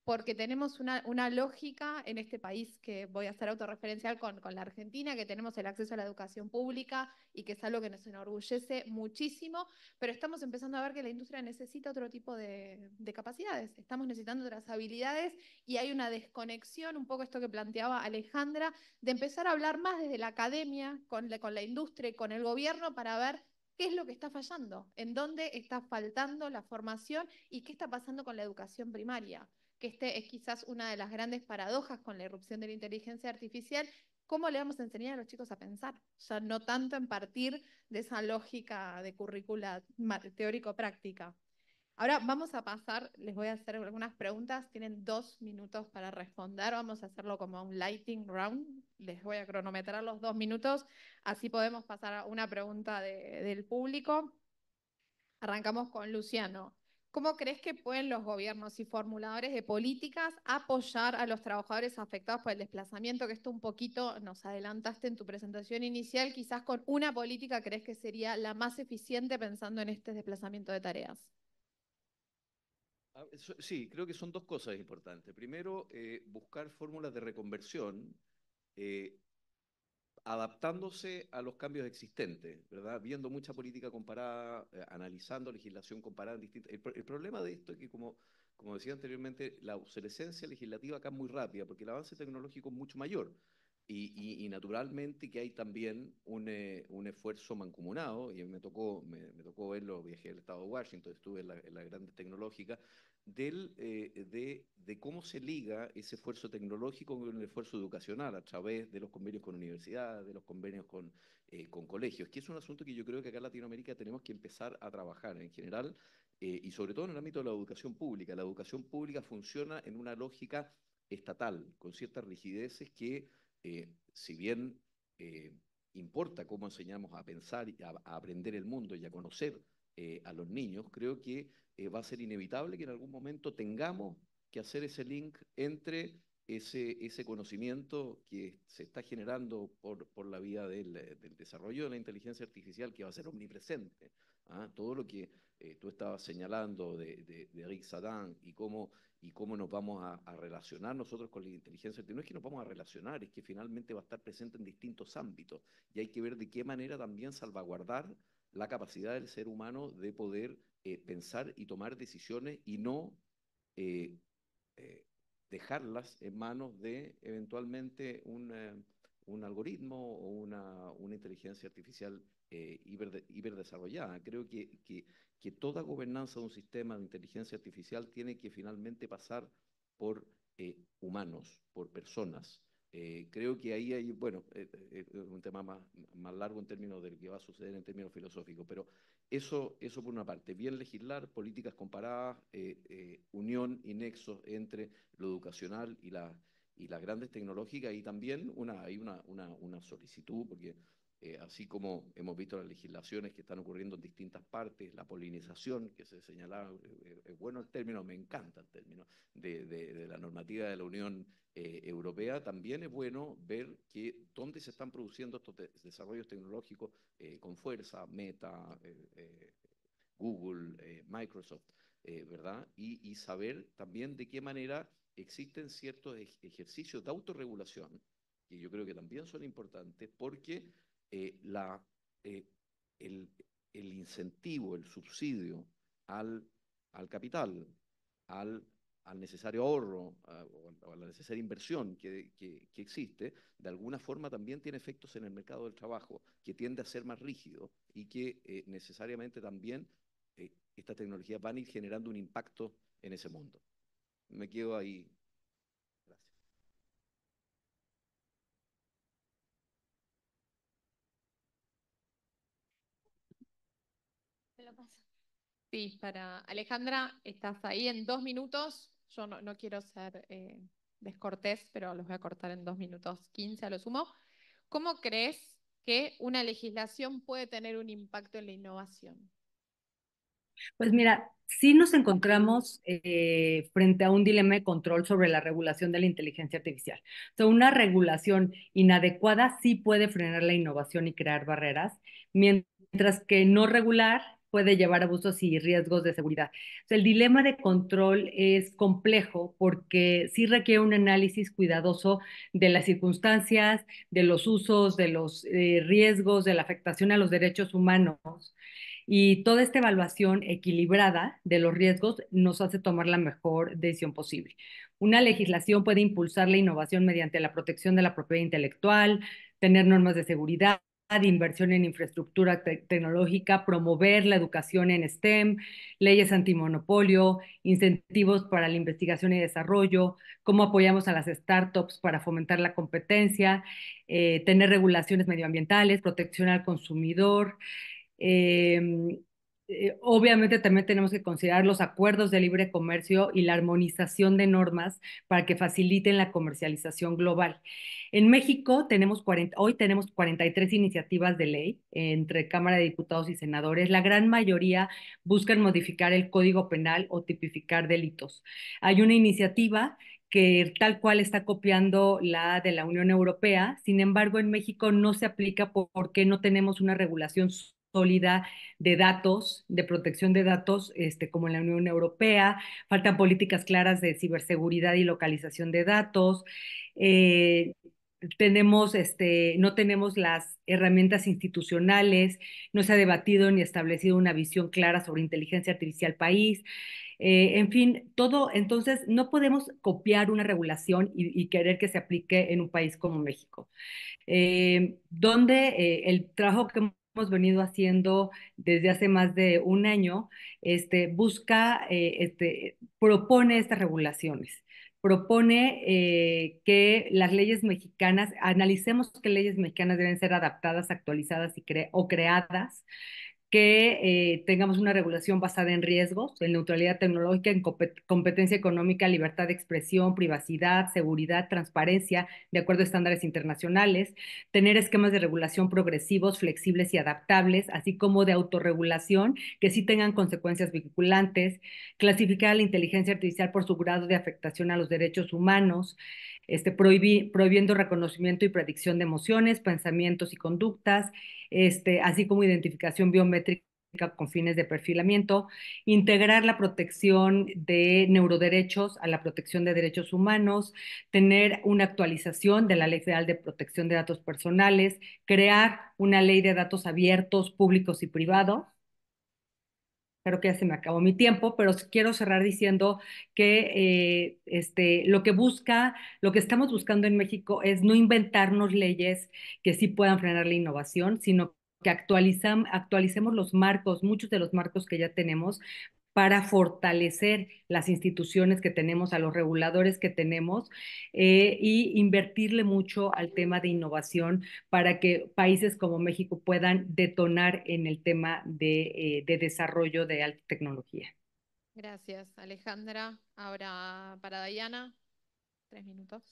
porque tenemos una, lógica en este país que voy a hacer autorreferencial con, la Argentina, que tenemos el acceso a la educación pública y que es algo que nos enorgullece muchísimo, pero estamos empezando a ver que la industria necesita otro tipo de, capacidades, estamos necesitando otras habilidades y hay una desconexión, un poco esto que planteaba Alejandra, de empezar a hablar más desde la academia, con la, con la industria y con el gobierno para ver qué es lo que está fallando, en dónde está faltando la formación y qué está pasando con la educación primaria, que este es quizás una de las grandes paradojas con la irrupción de la inteligencia artificial. ¿Cómo le vamos a enseñar a los chicos a pensar? Ya no tanto en partir de esa lógica de currícula teórico-práctica. Ahora vamos a pasar, les voy a hacer algunas preguntas, tienen dos minutos para responder, vamos a hacerlo como un lighting round, les voy a cronometrar los dos minutos, así podemos pasar a una pregunta del público. Arrancamos con Luciano. ¿Cómo crees que pueden los gobiernos y formuladores de políticas apoyar a los trabajadores afectados por el desplazamiento? Que esto un poquito nos adelantaste en tu presentación inicial, quizás con una política crees que sería la más eficiente pensando en este desplazamiento de tareas. Ah, sí, creo que son dos cosas importantes. Primero, eh, buscar fórmulas de reconversión eh, adaptándose a los cambios existentes, ¿verdad? Viendo mucha política comparada, eh, analizando legislación comparada El, el, problema de esto es que, como, como decía anteriormente, la obsolescencia legislativa acá es muy rápida, porque el avance tecnológico es mucho mayor. Y, naturalmente que hay también un, eh, un, esfuerzo mancomunado, y me tocó, me, tocó verlo, viajé al estado de Washington, estuve en la, gran grande tecnológica, del, eh, de, de, cómo se liga ese esfuerzo tecnológico con el esfuerzo educacional a través de los convenios con universidades, de los convenios con, eh, con colegios, que es un asunto que yo creo que acá en Latinoamérica tenemos que empezar a trabajar en general, y sobre todo en el ámbito de la educación pública. La educación pública funciona en una lógica estatal, con ciertas rigideces que eh, si bien eh, importa cómo enseñamos a pensar, y a, aprender el mundo y a conocer eh, a los niños, creo que va a ser inevitable que en algún momento tengamos que hacer ese link entre ese, ese conocimiento que se está generando por, por la vida del, del desarrollo de la inteligencia artificial, que va a ser omnipresente. ¿ah? Todo lo que eh, tú estabas señalando de, de, de, Rick Sadán y cómo, y cómo nos vamos a, relacionar nosotros con la inteligencia artificial. No es que nos vamos a relacionar, es que finalmente va a estar presente en distintos ámbitos y hay que ver de qué manera también salvaguardar la capacidad del ser humano de poder eh, pensar y tomar decisiones y no eh, dejarlas en manos de eventualmente un, algoritmo o una, una inteligencia artificial eh, hiper, hiperdesarrollada. Creo que, que, que, toda gobernanza de un sistema de inteligencia artificial tiene que finalmente pasar por eh, humanos, por personas. Eh, creo que ahí hay, bueno, es eh, un tema más, más largo en términos de lo que va a suceder en términos filosóficos, pero eso, eso por una parte, bien legislar, políticas comparadas, unión y nexos entre lo educacional y la, y las grandes tecnológicas y también una, hay una, una, una solicitud, porque eh, así como hemos visto las legislaciones que están ocurriendo en distintas partes, la polinización, que se señalaba, eh, es bueno el término, me encanta el término, de, la normativa de la Unión eh, Europea, también es bueno ver que dónde se están produciendo estos desarrollos tecnológicos con fuerza, Meta, Google, Microsoft, ¿verdad? Y, saber también de qué manera existen ciertos ejercicios de autorregulación, que yo creo que también son importantes, porque eh, la, eh, el, incentivo, el subsidio al, capital, al, necesario ahorro o a la necesaria inversión que, existe, de alguna forma también tiene efectos en el mercado del trabajo, que tiende a ser más rígido y que eh, necesariamente también estas tecnologías van a ir generando un impacto en ese mundo. Me quedo ahí, Sí, para Alejandra, estás ahí en dos minutos. Yo no, quiero ser eh, descortés, pero los voy a cortar en dos minutos quince a lo sumo. ¿Cómo crees que una legislación puede tener un impacto en la innovación? Pues mira, sí nos encontramos eh, frente a un dilema de control sobre la regulación de la inteligencia artificial. O sea, una regulación inadecuada sí puede frenar la innovación y crear barreras, mientras que no regular puede llevar abusos y riesgos de seguridad. el dilema de control es complejo porque sí requiere un análisis cuidadoso de las circunstancias, de los usos, de los eh, riesgos, de la afectación a los derechos humanos. Y toda esta evaluación equilibrada de los riesgos nos hace tomar la mejor decisión posible. Una legislación puede impulsar la innovación mediante la protección de la propiedad intelectual, tener normas de seguridad, de inversión en infraestructura tecnológica, promover la educación en STEM, leyes antimonopolio, incentivos para la investigación y desarrollo, cómo apoyamos a las startups para fomentar la competencia, eh, tener regulaciones medioambientales, protección al consumidor, em, eh, obviamente también tenemos que considerar los acuerdos de libre comercio y la armonización de normas para que faciliten la comercialización global. En México tenemos hoy tenemos 43 iniciativas de ley entre Cámara de Diputados y Senadores. La gran mayoría buscan modificar el Código Penal o tipificar delitos. Hay una iniciativa que tal cual está copiando la de la Unión Europea. Sin embargo, en México no se aplica porque no tenemos una regulación sólida de datos, de protección de datos, este, como en la Unión Europea, faltan políticas claras de ciberseguridad y localización de datos. Eh, tenemos, este, no tenemos las herramientas institucionales, no se ha debatido ni establecido una visión clara sobre inteligencia artificial país. Eh, en fin, todo, entonces no podemos copiar una regulación y, querer que se aplique en un país como México, eh, donde el trabajo que hemos hemos venido haciendo desde hace más de un año, este, busca, eh, este, propone estas regulaciones propone eh, que las leyes mexicanas, analicemos qué leyes mexicanas deben ser adaptadas, actualizadas y o creadas que eh, tengamos una regulación basada en riesgos, en neutralidad tecnológica, en competencia económica, libertad de expresión, privacidad, seguridad, transparencia, de acuerdo a estándares internacionales, tener esquemas de regulación progresivos, flexibles y adaptables, así como de autorregulación que sí tengan consecuencias vinculantes, clasificar a la inteligencia artificial por su grado de afectación a los derechos humanos, este, prohibiendo reconocimiento y predicción de emociones, pensamientos y conductas, este, así como identificación biométrica con fines de perfilamiento, integrar la protección de neuroderechos a la protección de derechos humanos, tener una actualización de la Ley Federal de Protección de Datos Personales, crear una ley de datos abiertos, públicos y privados, Espero que ya se me acabó mi tiempo, pero quiero cerrar diciendo que eh, este, lo que busca, lo que estamos buscando en México es no inventarnos leyes que sí puedan frenar la innovación, sino que actualicemos los marcos, muchos de los marcos que ya tenemos, para fortalecer las instituciones que tenemos, a los reguladores que tenemos, e y invertirle mucho al tema de innovación para que países como México puedan detonar en el tema de, eh, desarrollo de alta tecnología. Gracias, Alejandra. Ahora para Dayana, tres minutos.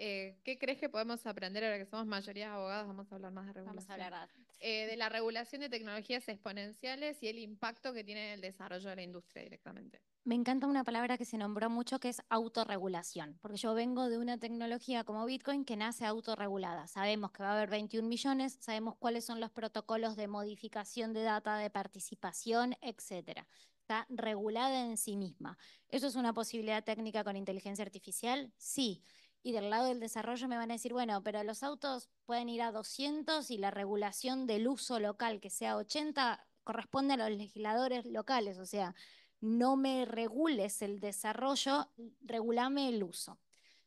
Eh, ¿Qué crees que podemos aprender ahora que somos mayoría de abogados? Vamos a hablar más de regulación. Vamos a hablar eh, de la regulación de tecnologías exponenciales y el impacto que tiene en el desarrollo de la industria directamente. Me encanta una palabra que se nombró mucho que es autorregulación, porque yo vengo de una tecnología como Bitcoin que nace autorregulada. Sabemos que va a haber 21 millones, sabemos cuáles son los protocolos de modificación de data, de participación, etcétera está regulada en sí misma. ¿Eso es una posibilidad técnica con inteligencia artificial? Sí y del lado del desarrollo me van a decir, bueno, pero los autos pueden ir a 200 y la regulación del uso local que sea 80 corresponde a los legisladores locales, o sea, no me regules el desarrollo, regulame el uso.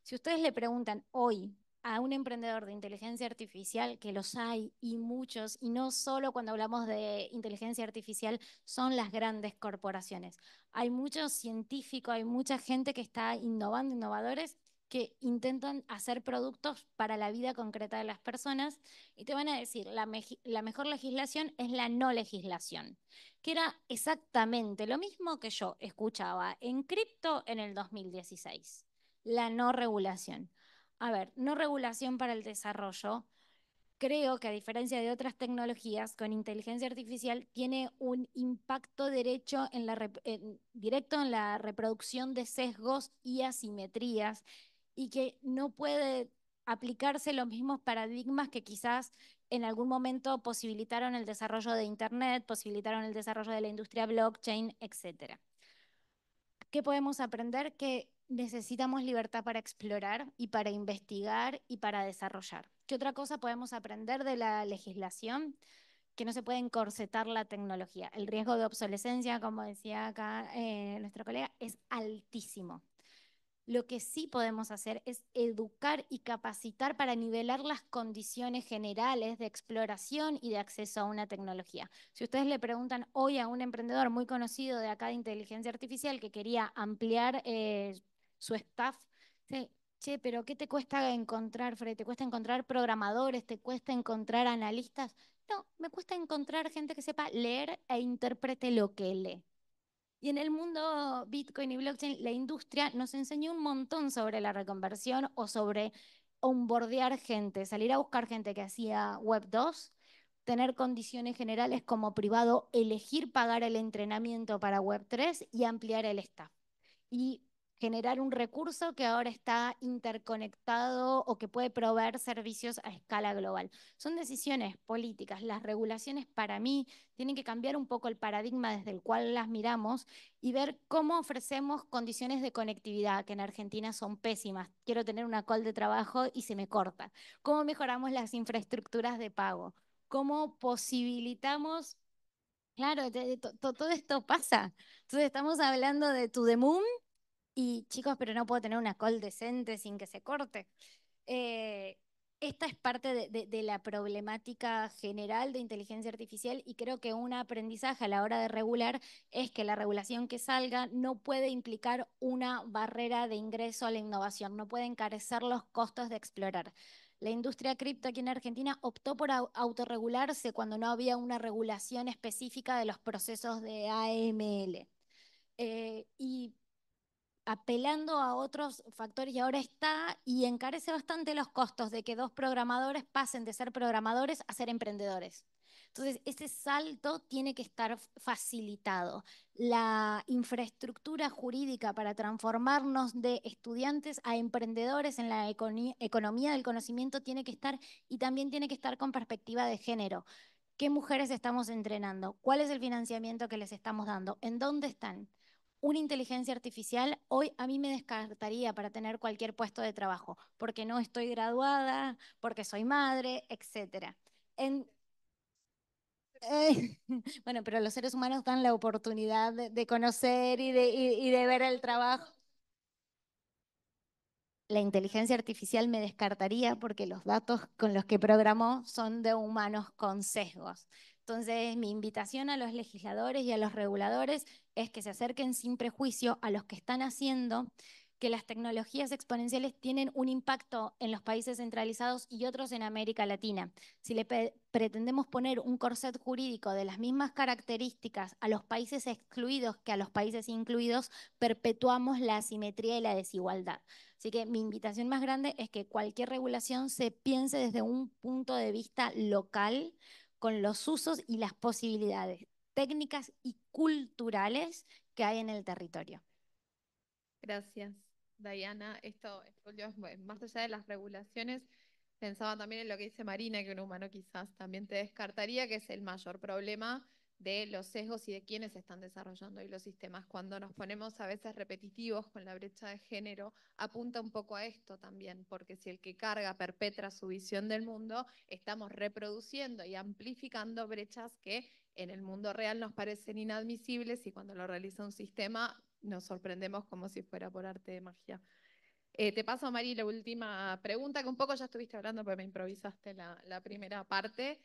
Si ustedes le preguntan hoy a un emprendedor de inteligencia artificial, que los hay y muchos, y no solo cuando hablamos de inteligencia artificial son las grandes corporaciones. Hay muchos científicos, hay mucha gente que está innovando, innovadores, que intentan hacer productos para la vida concreta de las personas y te van a decir, la, mejor legislación es la no legislación, que era exactamente lo mismo que yo escuchaba en cripto en el 2016, la no regulación. A ver, no regulación para el desarrollo, creo que a diferencia de otras tecnologías, con inteligencia artificial tiene un impacto derecho en la directo en la reproducción de sesgos y asimetrías y que no puede aplicarse los mismos paradigmas que quizás en algún momento posibilitaron el desarrollo de Internet, posibilitaron el desarrollo de la industria blockchain, etc. ¿Qué podemos aprender? Que necesitamos libertad para explorar y para investigar y para desarrollar. ¿Qué otra cosa podemos aprender de la legislación? Que no se puede encorsetar la tecnología. El riesgo de obsolescencia, como decía acá eh, nuestro colega, es altísimo. Lo que sí podemos hacer es educar y capacitar para nivelar las condiciones generales de exploración y de acceso a una tecnología. Si ustedes le preguntan hoy a un emprendedor muy conocido de acá de inteligencia artificial que quería ampliar eh, su staff, che, pero ¿qué te cuesta encontrar, Fred? ¿Te cuesta encontrar programadores? ¿Te cuesta encontrar analistas? No, me cuesta encontrar gente que sepa leer e interprete lo que lee. Y en el mundo Bitcoin y blockchain, la industria nos enseñó un montón sobre la reconversión o sobre onboardear gente, salir a buscar gente que hacía Web 2, tener condiciones generales como privado, elegir pagar el entrenamiento para Web 3 y ampliar el staff. Y generar un recurso que ahora está interconectado o que puede proveer servicios a escala global. Son decisiones políticas. Las regulaciones para mí tienen que cambiar un poco el paradigma desde el cual las miramos y ver cómo ofrecemos condiciones de conectividad, que en Argentina son pésimas. Quiero tener una call de trabajo y se me corta. ¿Cómo mejoramos las infraestructuras de pago? ¿Cómo posibilitamos Claro, todo esto pasa. Entonces estamos hablando de To The y chicos, pero no puedo tener una call decente sin que se corte. Eh, esta es parte de, la problemática general de inteligencia artificial y creo que un aprendizaje a la hora de regular es que la regulación que salga no puede implicar una barrera de ingreso a la innovación, no puede encarecer los costos de explorar. La industria cripto aquí en Argentina optó por autorregularse cuando no había una regulación específica de los procesos de AML. Eh, y apelando a otros factores y ahora está y encarece bastante los costos de que dos programadores pasen de ser programadores a ser emprendedores. Entonces, ese salto tiene que estar facilitado. La infraestructura jurídica para transformarnos de estudiantes a emprendedores en la economía del conocimiento tiene que estar y también tiene que estar con perspectiva de género. ¿Qué mujeres estamos entrenando? ¿Cuál es el financiamiento que les estamos dando? ¿En dónde están? una inteligencia artificial hoy a mí me descartaría para tener cualquier puesto de trabajo, porque no estoy graduada, porque soy madre, etc. En, eh, bueno, pero los seres humanos dan la oportunidad de, conocer y de, y de ver el trabajo. La inteligencia artificial me descartaría porque los datos con los que programó son de humanos con sesgos. Entonces, mi invitación a los legisladores y a los reguladores es que se acerquen sin prejuicio a los que están haciendo que las tecnologías exponenciales tienen un impacto en los países centralizados y otros en América Latina. Si le pretendemos poner un corset jurídico de las mismas características a los países excluidos que a los países incluidos, perpetuamos la asimetría y la desigualdad. Así que mi invitación más grande es que cualquier regulación se piense desde un punto de vista local con los usos y las posibilidades técnicas y culturales que hay en el territorio. Gracias, Diana. Esto, esto más allá de las regulaciones, pensaba también en lo que dice Marina, que un humano quizás también te descartaría, que es el mayor problema de los sesgos y de quiénes están desarrollando hoy los sistemas. Cuando nos ponemos a veces repetitivos con la brecha de género, apunta un poco a esto también, porque si el que carga perpetra su visión del mundo, estamos reproduciendo y amplificando brechas que en el mundo real nos parecen inadmisibles y cuando lo realiza un sistema nos sorprendemos como si fuera por arte de magia. Eh, te paso, Mari, la última pregunta, que un poco ya estuviste hablando, pero me improvisaste la primera parte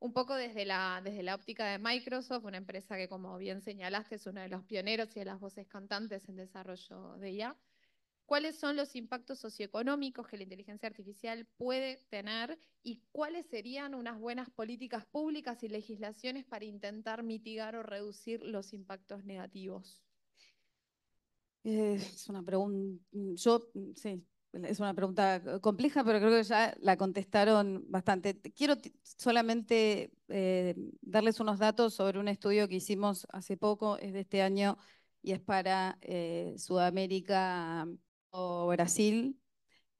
un poco desde la, desde la óptica de Microsoft, una empresa que como bien señalaste es uno de los pioneros y de las voces cantantes en desarrollo de IA, ¿cuáles son los impactos socioeconómicos que la inteligencia artificial puede tener y cuáles serían unas buenas políticas públicas y legislaciones para intentar mitigar o reducir los impactos negativos? Eh, es una pregunta, yo mm, sí, es una pregunta eh, compleja, pero creo que ya la contestaron bastante. Quiero solamente eh, darles unos datos sobre un estudio que hicimos hace poco, es de este año y es para eh, Sudamérica o Brasil.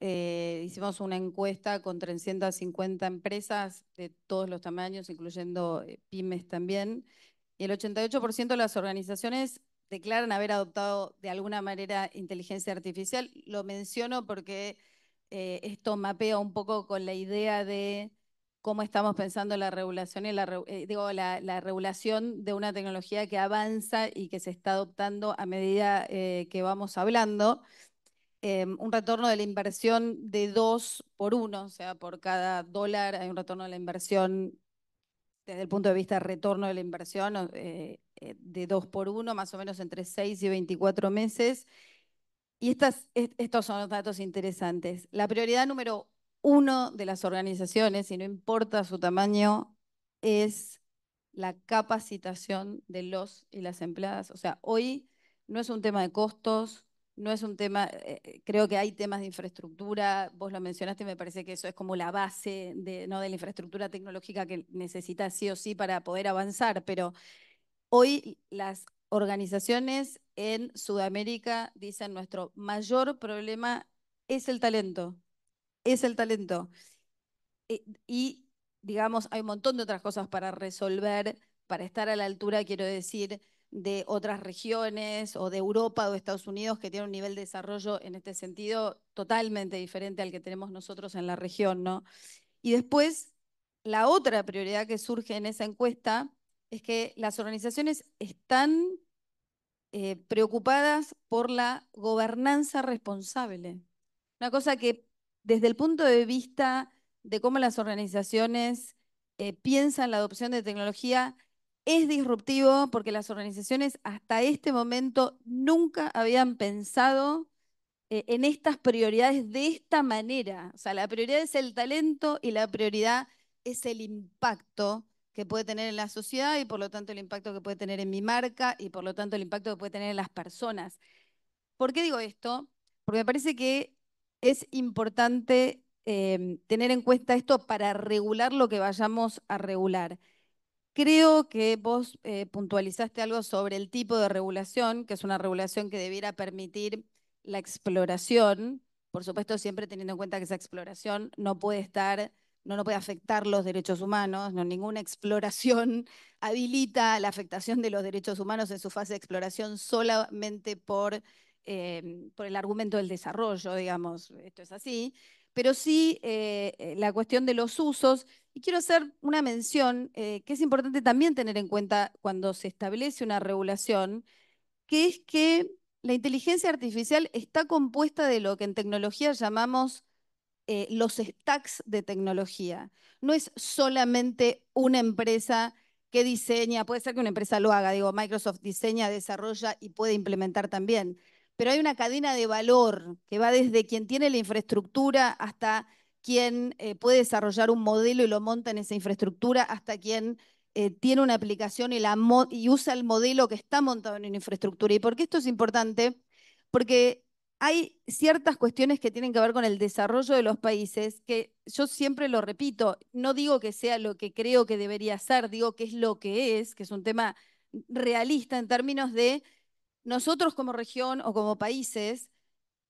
hicimos una encuesta con 350 empresas de todos los tamaños, incluyendo pymes también. Y el 88% de las organizaciones declaran haber adoptado de alguna manera inteligencia artificial. Lo menciono porque eh, esto mapea un poco con la idea de cómo estamos pensando la regulación y la, eh, digo, la, regulación de una tecnología que avanza y que se está adoptando a medida eh, que vamos hablando. Em, un retorno de la inversión de dos por uno, o sea, por cada dólar hay un retorno de la inversión desde el punto de vista retorno de la inversión, eh, de dos por uno, más o menos entre seis y 24 meses. Y estas, estos son los datos interesantes. La prioridad número uno de las organizaciones, y no importa su tamaño, es la capacitación de los y las empleadas. O sea, hoy no es un tema de costos, no es un tema, eh, eh, creo que hay temas de infraestructura, vos lo mencionaste, me parece que eso es como la base de, ¿no? de la infraestructura tecnológica que necesita sí o sí para poder avanzar, pero Hoy las organizaciones en Sudamérica dicen nuestro mayor problema es el talento, es el talento. Eh, y, digamos, hay un montón de otras cosas para resolver, para estar a la altura, quiero decir, de otras regiones o de Europa o de Estados Unidos que tienen un nivel de desarrollo en este sentido totalmente diferente al que tenemos nosotros en la región, ¿no? Y después, la otra prioridad que surge en esa encuesta es que las organizaciones están eh, preocupadas por la gobernanza responsable. Una cosa que desde el punto de vista de cómo las organizaciones eh, piensan la adopción de tecnología es disruptivo porque las organizaciones hasta este momento nunca habían pensado eh, en estas prioridades de esta manera. O sea, la prioridad es el talento y la prioridad es el impacto que puede tener en la sociedad y por lo tanto el impacto que puede tener en mi marca y por lo tanto el impacto que puede tener en las personas. ¿Por qué digo esto? Porque me parece que es importante eh, tener en cuenta esto para regular lo que vayamos a regular. Creo que vos eh, puntualizaste algo sobre el tipo de regulación, que es una regulación que debiera permitir la exploración, por supuesto siempre teniendo en cuenta que esa exploración no puede estar no, puede afectar los derechos humanos, no, ninguna exploración habilita la afectación de los derechos humanos en su fase de exploración solamente por, eh, por el argumento del desarrollo, digamos, esto es así, pero sí eh, eh, la cuestión de los usos. Y quiero hacer una mención que es importante también tener en cuenta cuando se establece una regulación, que es que la inteligencia artificial está compuesta de lo que en tecnología llamamos eh, los stacks de tecnología. No es solamente una empresa que diseña, puede ser que una empresa lo haga, digo, Microsoft diseña, desarrolla y puede implementar también, pero hay una cadena de valor que va desde quien tiene la infraestructura hasta quien eh, puede desarrollar un modelo y lo monta en esa infraestructura, hasta quien eh, tiene una aplicación y, y usa el modelo que está montado en una infraestructura. ¿Y por qué esto es importante? Porque hay ciertas cuestiones que tienen que ver con el desarrollo de los países que yo siempre lo repito, no digo que sea lo que creo que debería ser, digo que es lo que es, que es un tema realista en términos de nosotros como región o como países,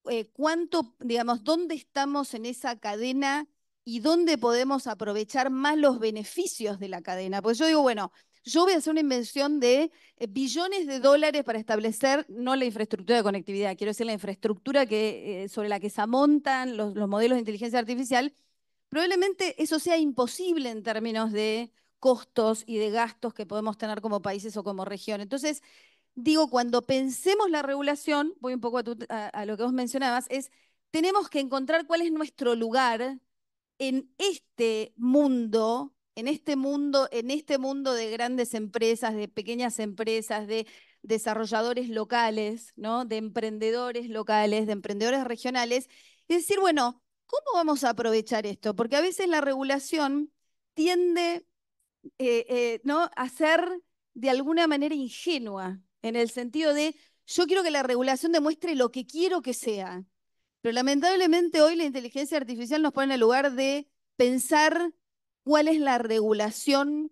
eh, cuánto, digamos, dónde estamos en esa cadena y dónde podemos aprovechar más los beneficios de la cadena. Pues yo digo, bueno, yo voy a hacer una invención de eh, billones de dólares para establecer, no la infraestructura de conectividad, quiero decir la infraestructura que, eh, sobre la que se amontan los, modelos de inteligencia artificial, probablemente eso sea imposible en términos de costos y de gastos que podemos tener como países o como región. Entonces, digo, cuando pensemos la regulación, voy un poco a, lo que vos mencionabas, es tenemos que encontrar cuál es nuestro lugar en este mundo en este mundo, en este mundo de grandes empresas, de pequeñas empresas, de desarrolladores locales, ¿no? de emprendedores locales, de emprendedores regionales, y decir, bueno, ¿cómo vamos a aprovechar esto? Porque a veces la regulación tiende eh, eh, ¿no? a ser de alguna manera ingenua, en el sentido de yo quiero que la regulación demuestre lo que quiero que sea. Pero lamentablemente hoy la inteligencia artificial nos pone en el lugar de pensar cuál es la regulación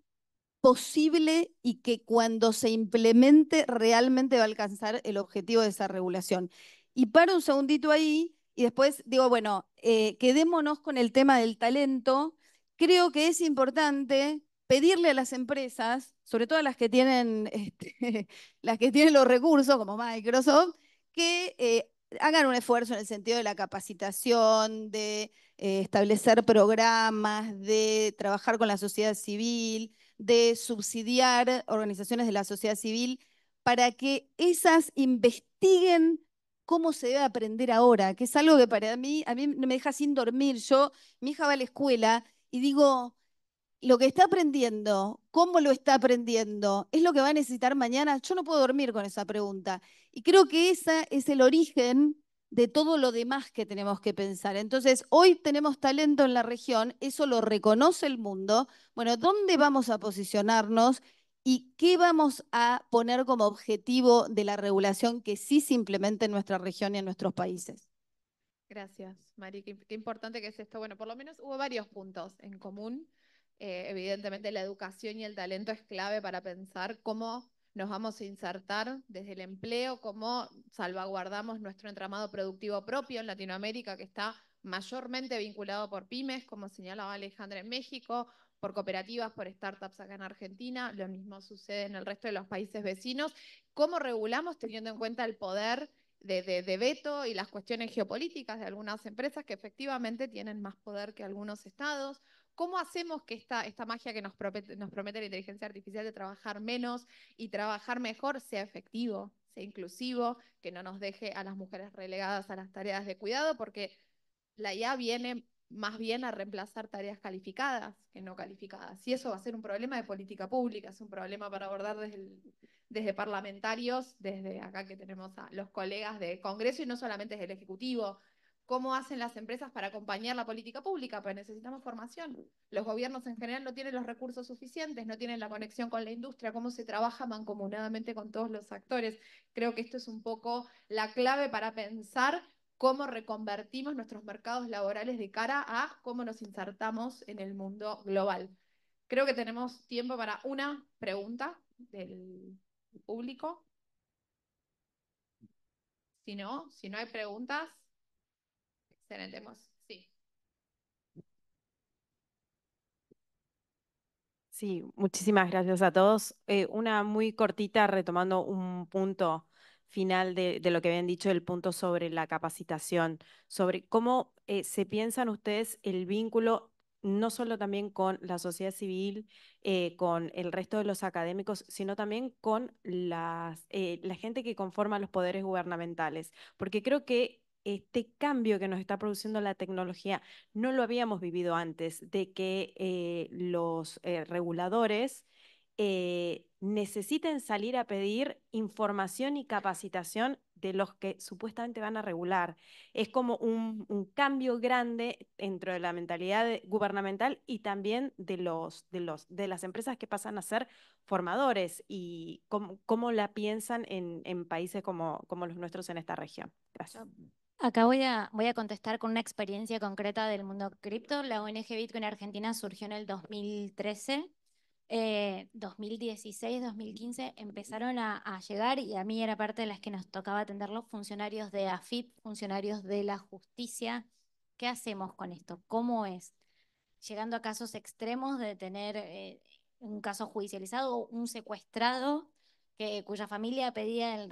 posible y que cuando se implemente realmente va a alcanzar el objetivo de esa regulación. Y paro un segundito ahí y después digo, bueno, eh, quedémonos con el tema del talento. Creo que es importante pedirle a las empresas, sobre todo a las que tienen, este, las que tienen los recursos, como Microsoft, que eh, hagan un esfuerzo en el sentido de la capacitación, de eh, establecer programas, de trabajar con la sociedad civil, de subsidiar organizaciones de la sociedad civil para que esas investiguen cómo se debe aprender ahora, que es algo que para mí, a mí me deja sin dormir. Yo, mi hija va a la escuela y digo, lo que está aprendiendo, cómo lo está aprendiendo, es lo que va a necesitar mañana. Yo no puedo dormir con esa pregunta. Y creo que ese es el origen de todo lo demás que tenemos que pensar. Entonces, hoy tenemos talento en la región, eso lo reconoce el mundo. Bueno, ¿dónde vamos a posicionarnos y qué vamos a poner como objetivo de la regulación que sí se en nuestra región y en nuestros países? Gracias, Mari. Qué, importante que es esto. Bueno, por lo menos hubo varios puntos en común. Eh, evidentemente, la educación y el talento es clave para pensar cómo nos vamos a insertar desde el empleo, cómo salvaguardamos nuestro entramado productivo propio en Latinoamérica, que está mayormente vinculado por pymes, como señalaba Alejandra en México, por cooperativas, por startups acá en Argentina, lo mismo sucede en el resto de los países vecinos. ¿Cómo regulamos teniendo en cuenta el poder de, de, veto y las cuestiones geopolíticas de algunas empresas que efectivamente tienen más poder que algunos estados ¿Cómo hacemos que esta, esta magia que nos promete, la inteligencia artificial de trabajar menos y trabajar mejor sea efectivo, sea inclusivo, que no nos deje a las mujeres relegadas a las tareas de cuidado? Porque la IA viene más bien a reemplazar tareas calificadas que no calificadas. Y eso va a ser un problema de política pública, es un problema para abordar desde, desde parlamentarios, desde acá que tenemos a los colegas de Congreso y no solamente desde el Ejecutivo, cómo hacen las empresas para acompañar la política pública, pues necesitamos formación. Los gobiernos en general no tienen los recursos suficientes, no tienen la conexión con la industria, cómo se trabaja mancomunadamente con todos los actores. Creo que esto es un poco la clave para pensar cómo reconvertimos nuestros mercados laborales de cara a cómo nos insertamos en el mundo global. Creo que tenemos tiempo para una pregunta del público. Si no, si no hay preguntas sí. Sí, muchísimas gracias a todos. Eh, una muy cortita, retomando un punto final de, lo que habían dicho, el punto sobre la capacitación, sobre cómo eh, se piensan ustedes el vínculo no solo también con la sociedad civil, eh, con el resto de los académicos, sino también con las, la gente que conforma los poderes gubernamentales, porque creo que este cambio que nos está produciendo la tecnología no lo habíamos vivido antes, de que eh, los eh, reguladores eh, necesiten salir a pedir información y capacitación de los que supuestamente van a regular. Es como un, cambio grande dentro de la mentalidad gubernamental y también de, los, de, los, de las empresas que pasan a ser formadores y cómo, la piensan en, países como, como los nuestros en esta región. Gracias. Acá voy a, voy a contestar con una experiencia concreta del mundo cripto. La ONG Bitcoin Argentina surgió en el 2013. 2016, 2015 empezaron a, llegar y a mí era parte de las que nos tocaba atender los funcionarios de AFIP, funcionarios de la justicia. ¿Qué hacemos con esto? ¿Cómo es? Llegando a casos extremos de tener eh, un caso judicializado, un secuestrado cuya familia pedía el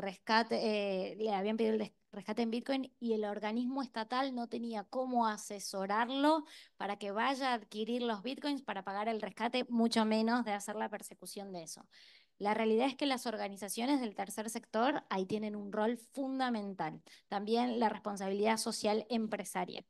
eh, le habían pedido el rescate en Bitcoin y el organismo estatal no tenía cómo asesorarlo para que vaya a adquirir los Bitcoins para pagar el rescate, mucho menos de hacer la persecución de eso. La realidad es que las organizaciones del tercer sector ahí tienen un rol fundamental, también la responsabilidad social empresaria.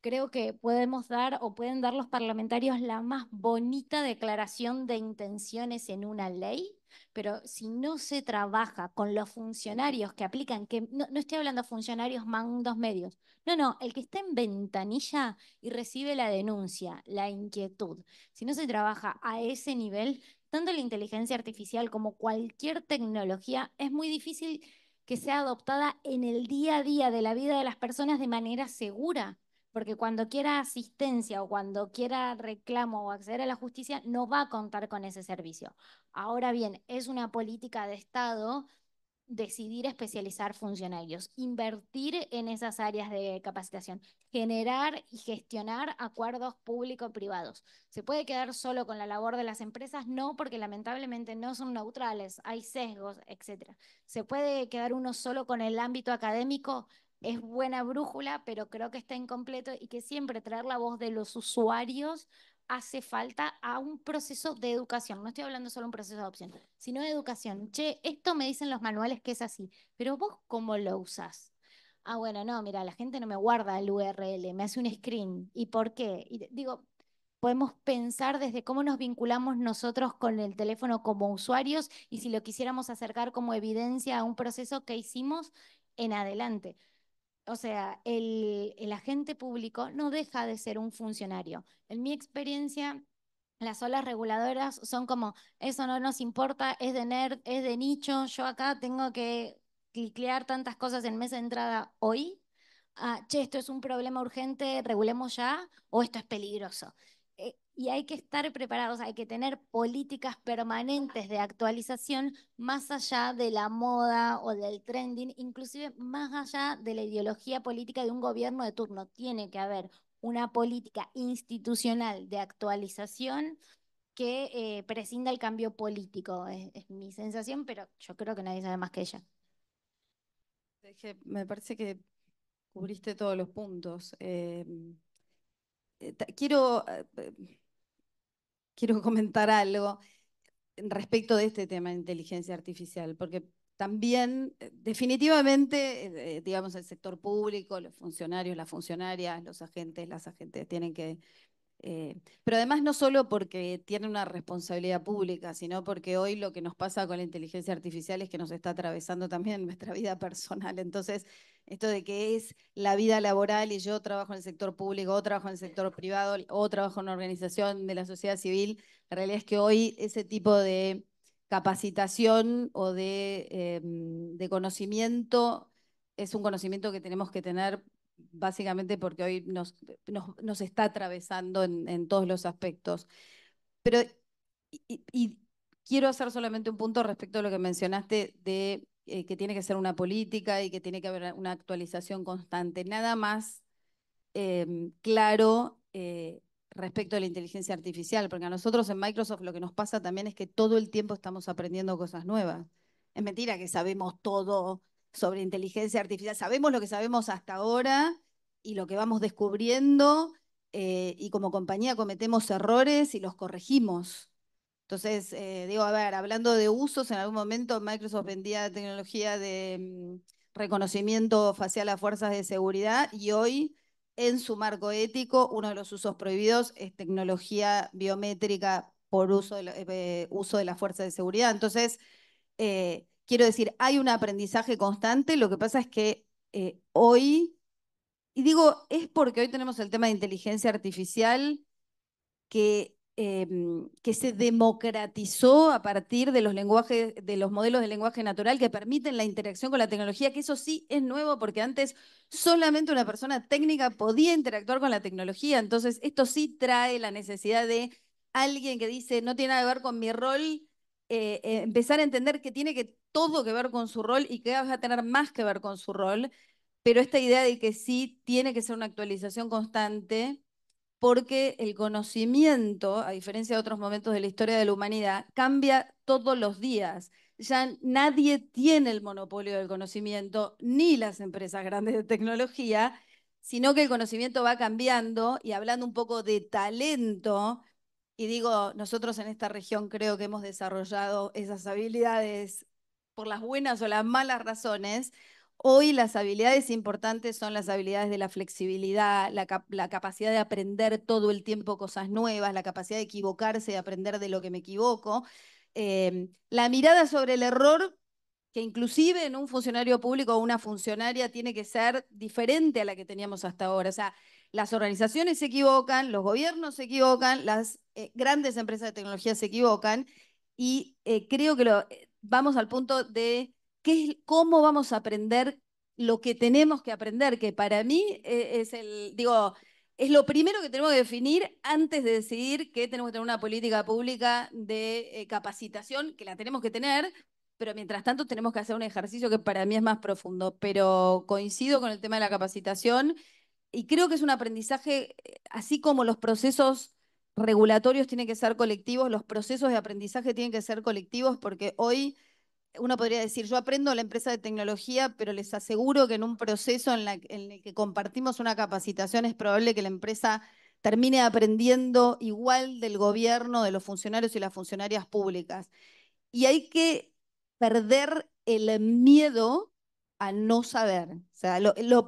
Creo que podemos dar o pueden dar los parlamentarios la más bonita declaración de intenciones en una ley, pero si no se trabaja con los funcionarios que aplican, que no, no estoy hablando de funcionarios mandos medios, no, no, el que está en ventanilla y recibe la denuncia, la inquietud, si no se trabaja a ese nivel, tanto la inteligencia artificial como cualquier tecnología, es muy difícil que sea adoptada en el día a día de la vida de las personas de manera segura porque cuando quiera asistencia o cuando quiera reclamo o acceder a la justicia, no va a contar con ese servicio. Ahora bien, es una política de Estado decidir especializar funcionarios, invertir en esas áreas de capacitación, generar y gestionar acuerdos público-privados. ¿Se puede quedar solo con la labor de las empresas? No, porque lamentablemente no son neutrales, hay sesgos, etc. ¿Se puede quedar uno solo con el ámbito académico? es buena brújula, pero creo que está incompleto y que siempre traer la voz de los usuarios hace falta a un proceso de educación. No estoy hablando solo de un proceso de adopción, sino de educación. Che, esto me dicen los manuales que es así, pero vos cómo lo usás. Ah, bueno, no, mira, la gente no me guarda el URL, me hace un screen. ¿Y por qué? digo, podemos pensar desde cómo nos vinculamos nosotros con el teléfono como usuarios y si lo quisiéramos acercar como evidencia a un proceso que hicimos en adelante o sea, el, agente público no deja de ser un funcionario. En mi experiencia, las olas reguladoras son como, eso no nos importa, es de nerd, es de nicho, yo acá tengo que cliclear tantas cosas en mesa de entrada hoy. Ah, che, esto es un problema urgente, regulemos ya, o esto es peligroso y hay que estar preparados, hay que tener políticas permanentes de actualización más allá de la moda o del trending, inclusive más allá de la ideología política de un gobierno de turno. Tiene que haber una política institucional de actualización que eh, prescinda el cambio político. Es, mi sensación, pero yo creo que nadie sabe más que ella. Me parece que cubriste todos los puntos. Eh, eh, quiero quiero comentar algo respecto de este tema de inteligencia artificial, porque también eh, definitivamente, eh, eh, digamos, el sector público, los funcionarios, las funcionarias, los agentes, las agentes tienen que eh, pero además no solo porque tiene una responsabilidad pública, sino porque hoy lo que nos pasa con la inteligencia artificial es que nos está atravesando también nuestra vida personal. Entonces, esto de que es la vida laboral y yo trabajo en el sector público, o trabajo en el sector privado, o trabajo en una organización de la sociedad civil, la realidad es que hoy ese tipo de capacitación o de, em, de conocimiento es un conocimiento que tenemos que tener básicamente porque hoy nos, está atravesando en, todos los aspectos. Pero, y, quiero hacer solamente un punto respecto a lo que mencionaste de eh, que tiene que ser una política y que tiene que haber una actualización constante. Nada más em, claro eh, respecto a la inteligencia artificial, porque a nosotros en Microsoft lo que nos pasa también es que todo el tiempo estamos aprendiendo cosas nuevas. Es mentira que sabemos todo sobre inteligencia artificial. Sabemos lo que sabemos hasta ahora y lo que vamos descubriendo eh, y como compañía cometemos errores y los corregimos. Entonces, eh, digo, a ver, hablando de usos, en algún momento Microsoft vendía tecnología de mm, reconocimiento facial a fuerzas de seguridad y hoy en su marco ético uno de los usos prohibidos es tecnología biométrica por uso de, eh, uso de fuerza de seguridad. Entonces, Quiero decir, hay un aprendizaje constante, lo que pasa es que eh, hoy, y digo, es porque hoy tenemos el tema de inteligencia artificial que, em, que se democratizó a partir de los lenguajes, de los modelos de lenguaje natural que permiten la interacción con la tecnología, que eso sí es nuevo, porque antes solamente una persona técnica podía interactuar con la tecnología. Entonces, esto sí trae la necesidad de alguien que dice, no tiene nada que ver con mi rol, eh, eh, empezar a entender que tiene que todo que ver con su rol y que va a tener más que ver con su rol, pero esta idea de que sí tiene que ser una actualización constante, porque el conocimiento, a diferencia de otros momentos de la historia de la humanidad, cambia todos los días. Ya nadie tiene el monopolio del conocimiento, ni las empresas grandes de tecnología, sino que el conocimiento va cambiando y hablando un poco de talento, y digo, nosotros en esta región creo que hemos desarrollado esas habilidades por las buenas o las malas razones. Hoy las habilidades importantes son las habilidades de la flexibilidad, la, capacidad de aprender todo el tiempo cosas nuevas, la capacidad de equivocarse, de aprender de lo que me equivoco. Eh, la mirada sobre el error que inclusive en un funcionario público o una funcionaria tiene que ser diferente a la que teníamos hasta ahora. O sea, las organizaciones se equivocan, los gobiernos se equivocan, las eh, grandes empresas de tecnología se equivocan y eh, creo que eh, vamos al punto de cómo vamos a aprender lo que tenemos que aprender, que para mí es es lo primero que tenemos que definir antes de decidir que tenemos que tener una política pública de capacitación, que la tenemos que tener, pero mientras tanto tenemos que hacer un ejercicio que para mí es más profundo, pero coincido con el tema de la capacitación y creo que es un aprendizaje, eh, así como los procesos regulatorios tienen que ser colectivos, los procesos de aprendizaje tienen que ser colectivos porque hoy uno podría decir, yo aprendo la empresa de tecnología, pero les aseguro que en un proceso en, el que compartimos una capacitación es probable que la empresa termine aprendiendo igual del gobierno, de los funcionarios y las funcionarias públicas. Y hay que perder el miedo a no saber. O sea, lo, lo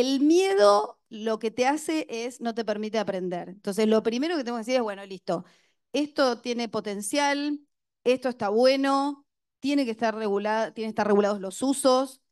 el miedo lo que te hace es no te permite aprender. Entonces, lo primero que tengo que decir es, bueno, listo, esto tiene potencial, esto está bueno, tiene que estar regulado, tienen que estar regulados los usos,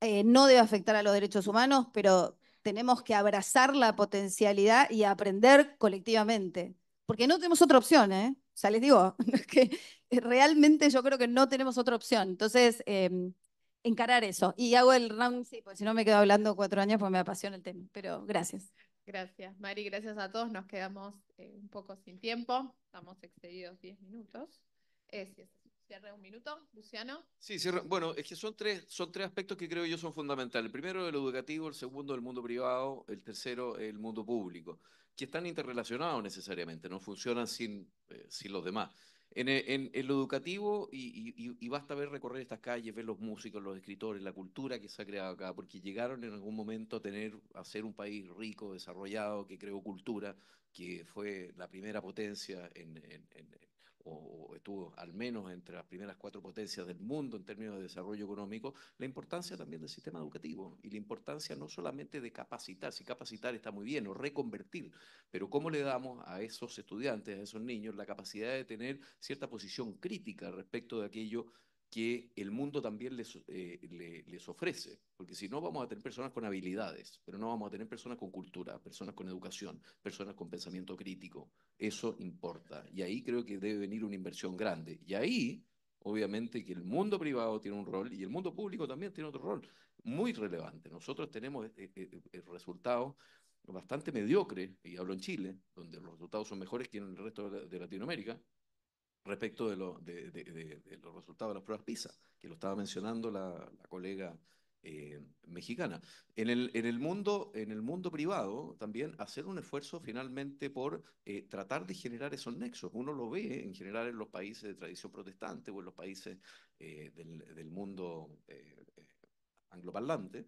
eh, no debe afectar a los derechos humanos, pero tenemos que abrazar la potencialidad y aprender colectivamente. Porque no tenemos otra opción, ¿eh? O sea, les digo, que realmente yo creo que no tenemos otra opción. Entonces, em, encarar eso. Y hago el round, sí, porque si no me quedo hablando cuatro años, pues me apasiona el tema. Pero gracias. Gracias, Mari, gracias a todos. Nos quedamos eh, un poco sin tiempo. Estamos excedidos diez minutos. Eh, cierre un minuto, Luciano. Sí, Bueno, es que son tres, son tres aspectos que creo yo son fundamentales. El primero, el educativo, el segundo, el mundo privado, el tercero, el mundo público, que están interrelacionados necesariamente, no funcionan sin, eh, sin los demás. E, en, lo educativo, y, basta ver recorrer estas calles, ver los músicos, los escritores, la cultura que se ha creado acá, porque llegaron en algún momento a tener, a ser un país rico, desarrollado, que creó cultura, que fue la primera potencia en o, estuvo al menos entre las primeras cuatro potencias del mundo en términos de desarrollo económico, la importancia también del sistema educativo y la importancia no solamente de capacitar, si capacitar está muy bien, o reconvertir, pero cómo le damos a esos estudiantes, a esos niños, la capacidad de tener cierta posición crítica respecto de aquello que el mundo también les, eh, les, ofrece, porque si no vamos a tener personas con habilidades, pero no vamos a tener personas con cultura, personas con educación, personas con pensamiento crítico, eso importa. Y ahí creo que debe venir una inversión grande. Y ahí, obviamente, que el mundo privado tiene un rol y el mundo público también tiene otro rol muy relevante. Nosotros tenemos eh, eh, el resultado resultados bastante mediocre y hablo en Chile, donde los resultados son mejores que en el resto de Latinoamérica, respecto de, de, los resultados de las pruebas PISA, que lo estaba mencionando la, colega eh, mexicana. En el, mundo, en el mundo privado, también hacer un esfuerzo finalmente por eh, tratar de generar esos nexos. Uno lo ve en general en los países de tradición protestante o en los países eh, del, mundo angloparlante,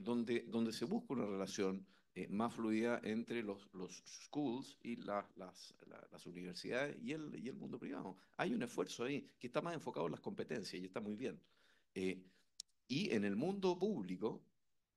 donde se busca una relación eh, más fluida entre los, los schools y las, las, universidades y el, y el mundo privado. Hay un esfuerzo ahí que está más enfocado en las competencias y está muy bien. Eh, y en el mundo público,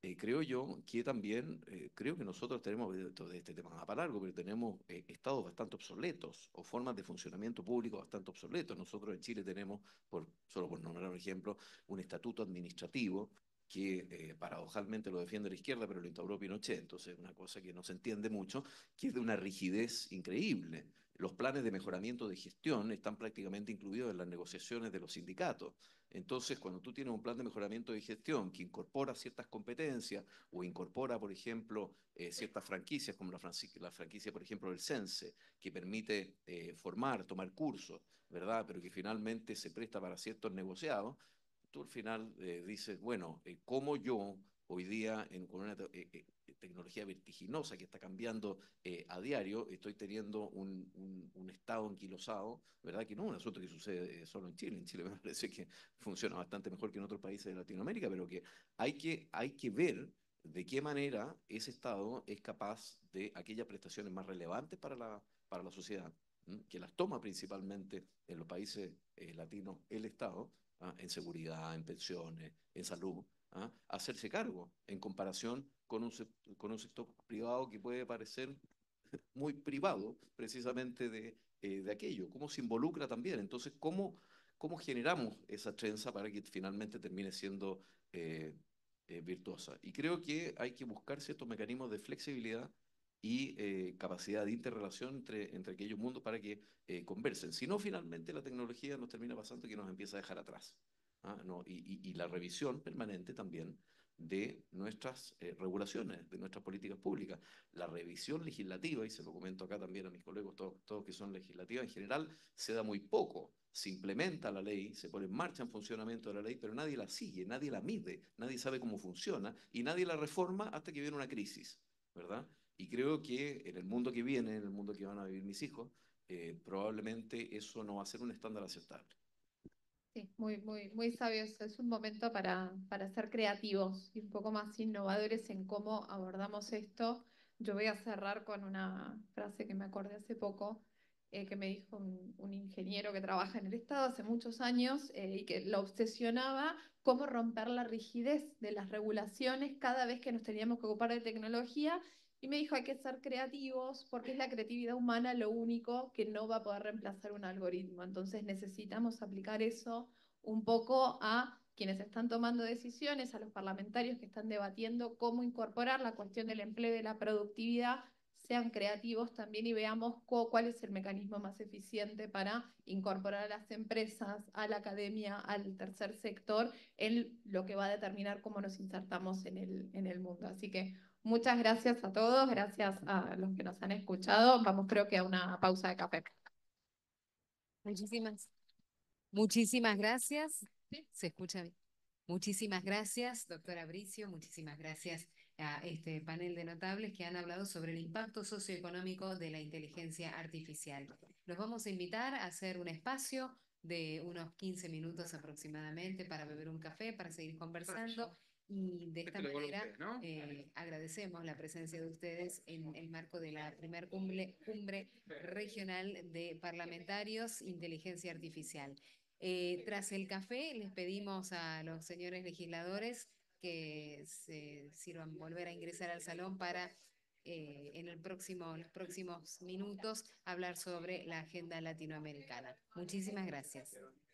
eh, creo yo que también, creo que nosotros tenemos, de, este tema va para largo, pero tenemos estados bastante obsoletos o formas de funcionamiento público bastante obsoletos. Nosotros en Chile tenemos, por, solo por nombrar un ejemplo, un estatuto administrativo que eh, paradojalmente lo defiende la izquierda, pero lo instauró Pinochet, entonces una cosa que no se entiende mucho, que es de una rigidez increíble. Los planes de mejoramiento de gestión están prácticamente incluidos en las negociaciones de los sindicatos. Entonces, cuando tú tienes un plan de mejoramiento de gestión que incorpora ciertas competencias o incorpora, por ejemplo, eh, ciertas franquicias, como la, franquicia, por ejemplo, del Sense que permite eh, formar, tomar cursos, ¿verdad? Pero que finalmente se presta para ciertos negociados, tú al final eh, dices, bueno, eh, como yo hoy día con una eh, tecnología vertiginosa que está cambiando a diario, estoy teniendo un, estado enquilosado, ¿verdad? Que no es un asunto que sucede solo en Chile, en Chile me parece que funciona bastante mejor que en otros países de Latinoamérica, pero que hay que, hay que ver de qué manera ese Estado es capaz de aquellas prestaciones más relevantes para la, para la sociedad, que las toma principalmente en los países latinos el Estado, ¿ah? en seguridad, en pensiones, en salud, ¿ah? hacerse cargo en comparación con un, con un sector privado que puede parecer muy privado precisamente eh, de, aquello, cómo se involucra también. Entonces, ¿cómo, generamos esa trenza para que finalmente termine siendo eh, eh, virtuosa? Y creo que hay que buscar ciertos mecanismos de flexibilidad y eh, capacidad de interrelación entre, entre aquellos mundos para que eh, conversen. Si no, finalmente la tecnología nos termina pasando que nos empieza a dejar atrás. ¿ah? No, y, la revisión permanente también de nuestras eh, regulaciones, de nuestras políticas públicas. La revisión legislativa, y se lo comento acá también a mis colegas, todos, todos que son legislativas en general, se da muy poco. Se implementa la ley, se pone en marcha en funcionamiento de la ley, pero nadie la sigue, nadie la mide, nadie sabe cómo funciona y nadie la reforma hasta que viene una crisis, ¿verdad? Y creo que en el mundo que viene, en el mundo que van a vivir mis hijos, eh, probablemente eso no va a ser un estándar aceptable. Sí, muy, muy, muy sabios. Es un momento para, para ser creativos y un poco más innovadores en cómo abordamos esto. Yo voy a cerrar con una frase que me acordé hace poco, eh, que me dijo un, ingeniero que trabaja en el Estado hace muchos años eh, y que lo obsesionaba cómo romper la rigidez de las regulaciones cada vez que nos teníamos que ocupar de tecnología y me dijo, hay que ser creativos porque es la creatividad humana lo único que no va a poder reemplazar un algoritmo. Entonces necesitamos aplicar eso un poco a quienes están tomando decisiones, a los parlamentarios que están debatiendo cómo incorporar la cuestión del empleo y de la productividad, sean creativos también y veamos cuál es el mecanismo más eficiente para incorporar a las empresas, a la academia, al tercer sector, en lo que va a determinar cómo nos insertamos en el, en el mundo. Así que Muchas gracias a todos, gracias a los que nos han escuchado. Vamos creo que a una pausa de café. Muchísimas, muchísimas gracias. Se escucha bien. Muchísimas gracias, doctora Abricio. Muchísimas gracias a este panel de notables que han hablado sobre el impacto socioeconómico de la inteligencia artificial. Los vamos a invitar a hacer un espacio de unos 15 minutos aproximadamente para beber un café, para seguir conversando y de esta manera eh, agradecemos la presencia de ustedes en el marco de la primer cumbre, regional de parlamentarios inteligencia artificial. Eh, tras el café les pedimos a los señores legisladores que se sirvan volver a ingresar al salón para eh, en el próximo, los próximos minutos hablar sobre la agenda latinoamericana. Muchísimas gracias.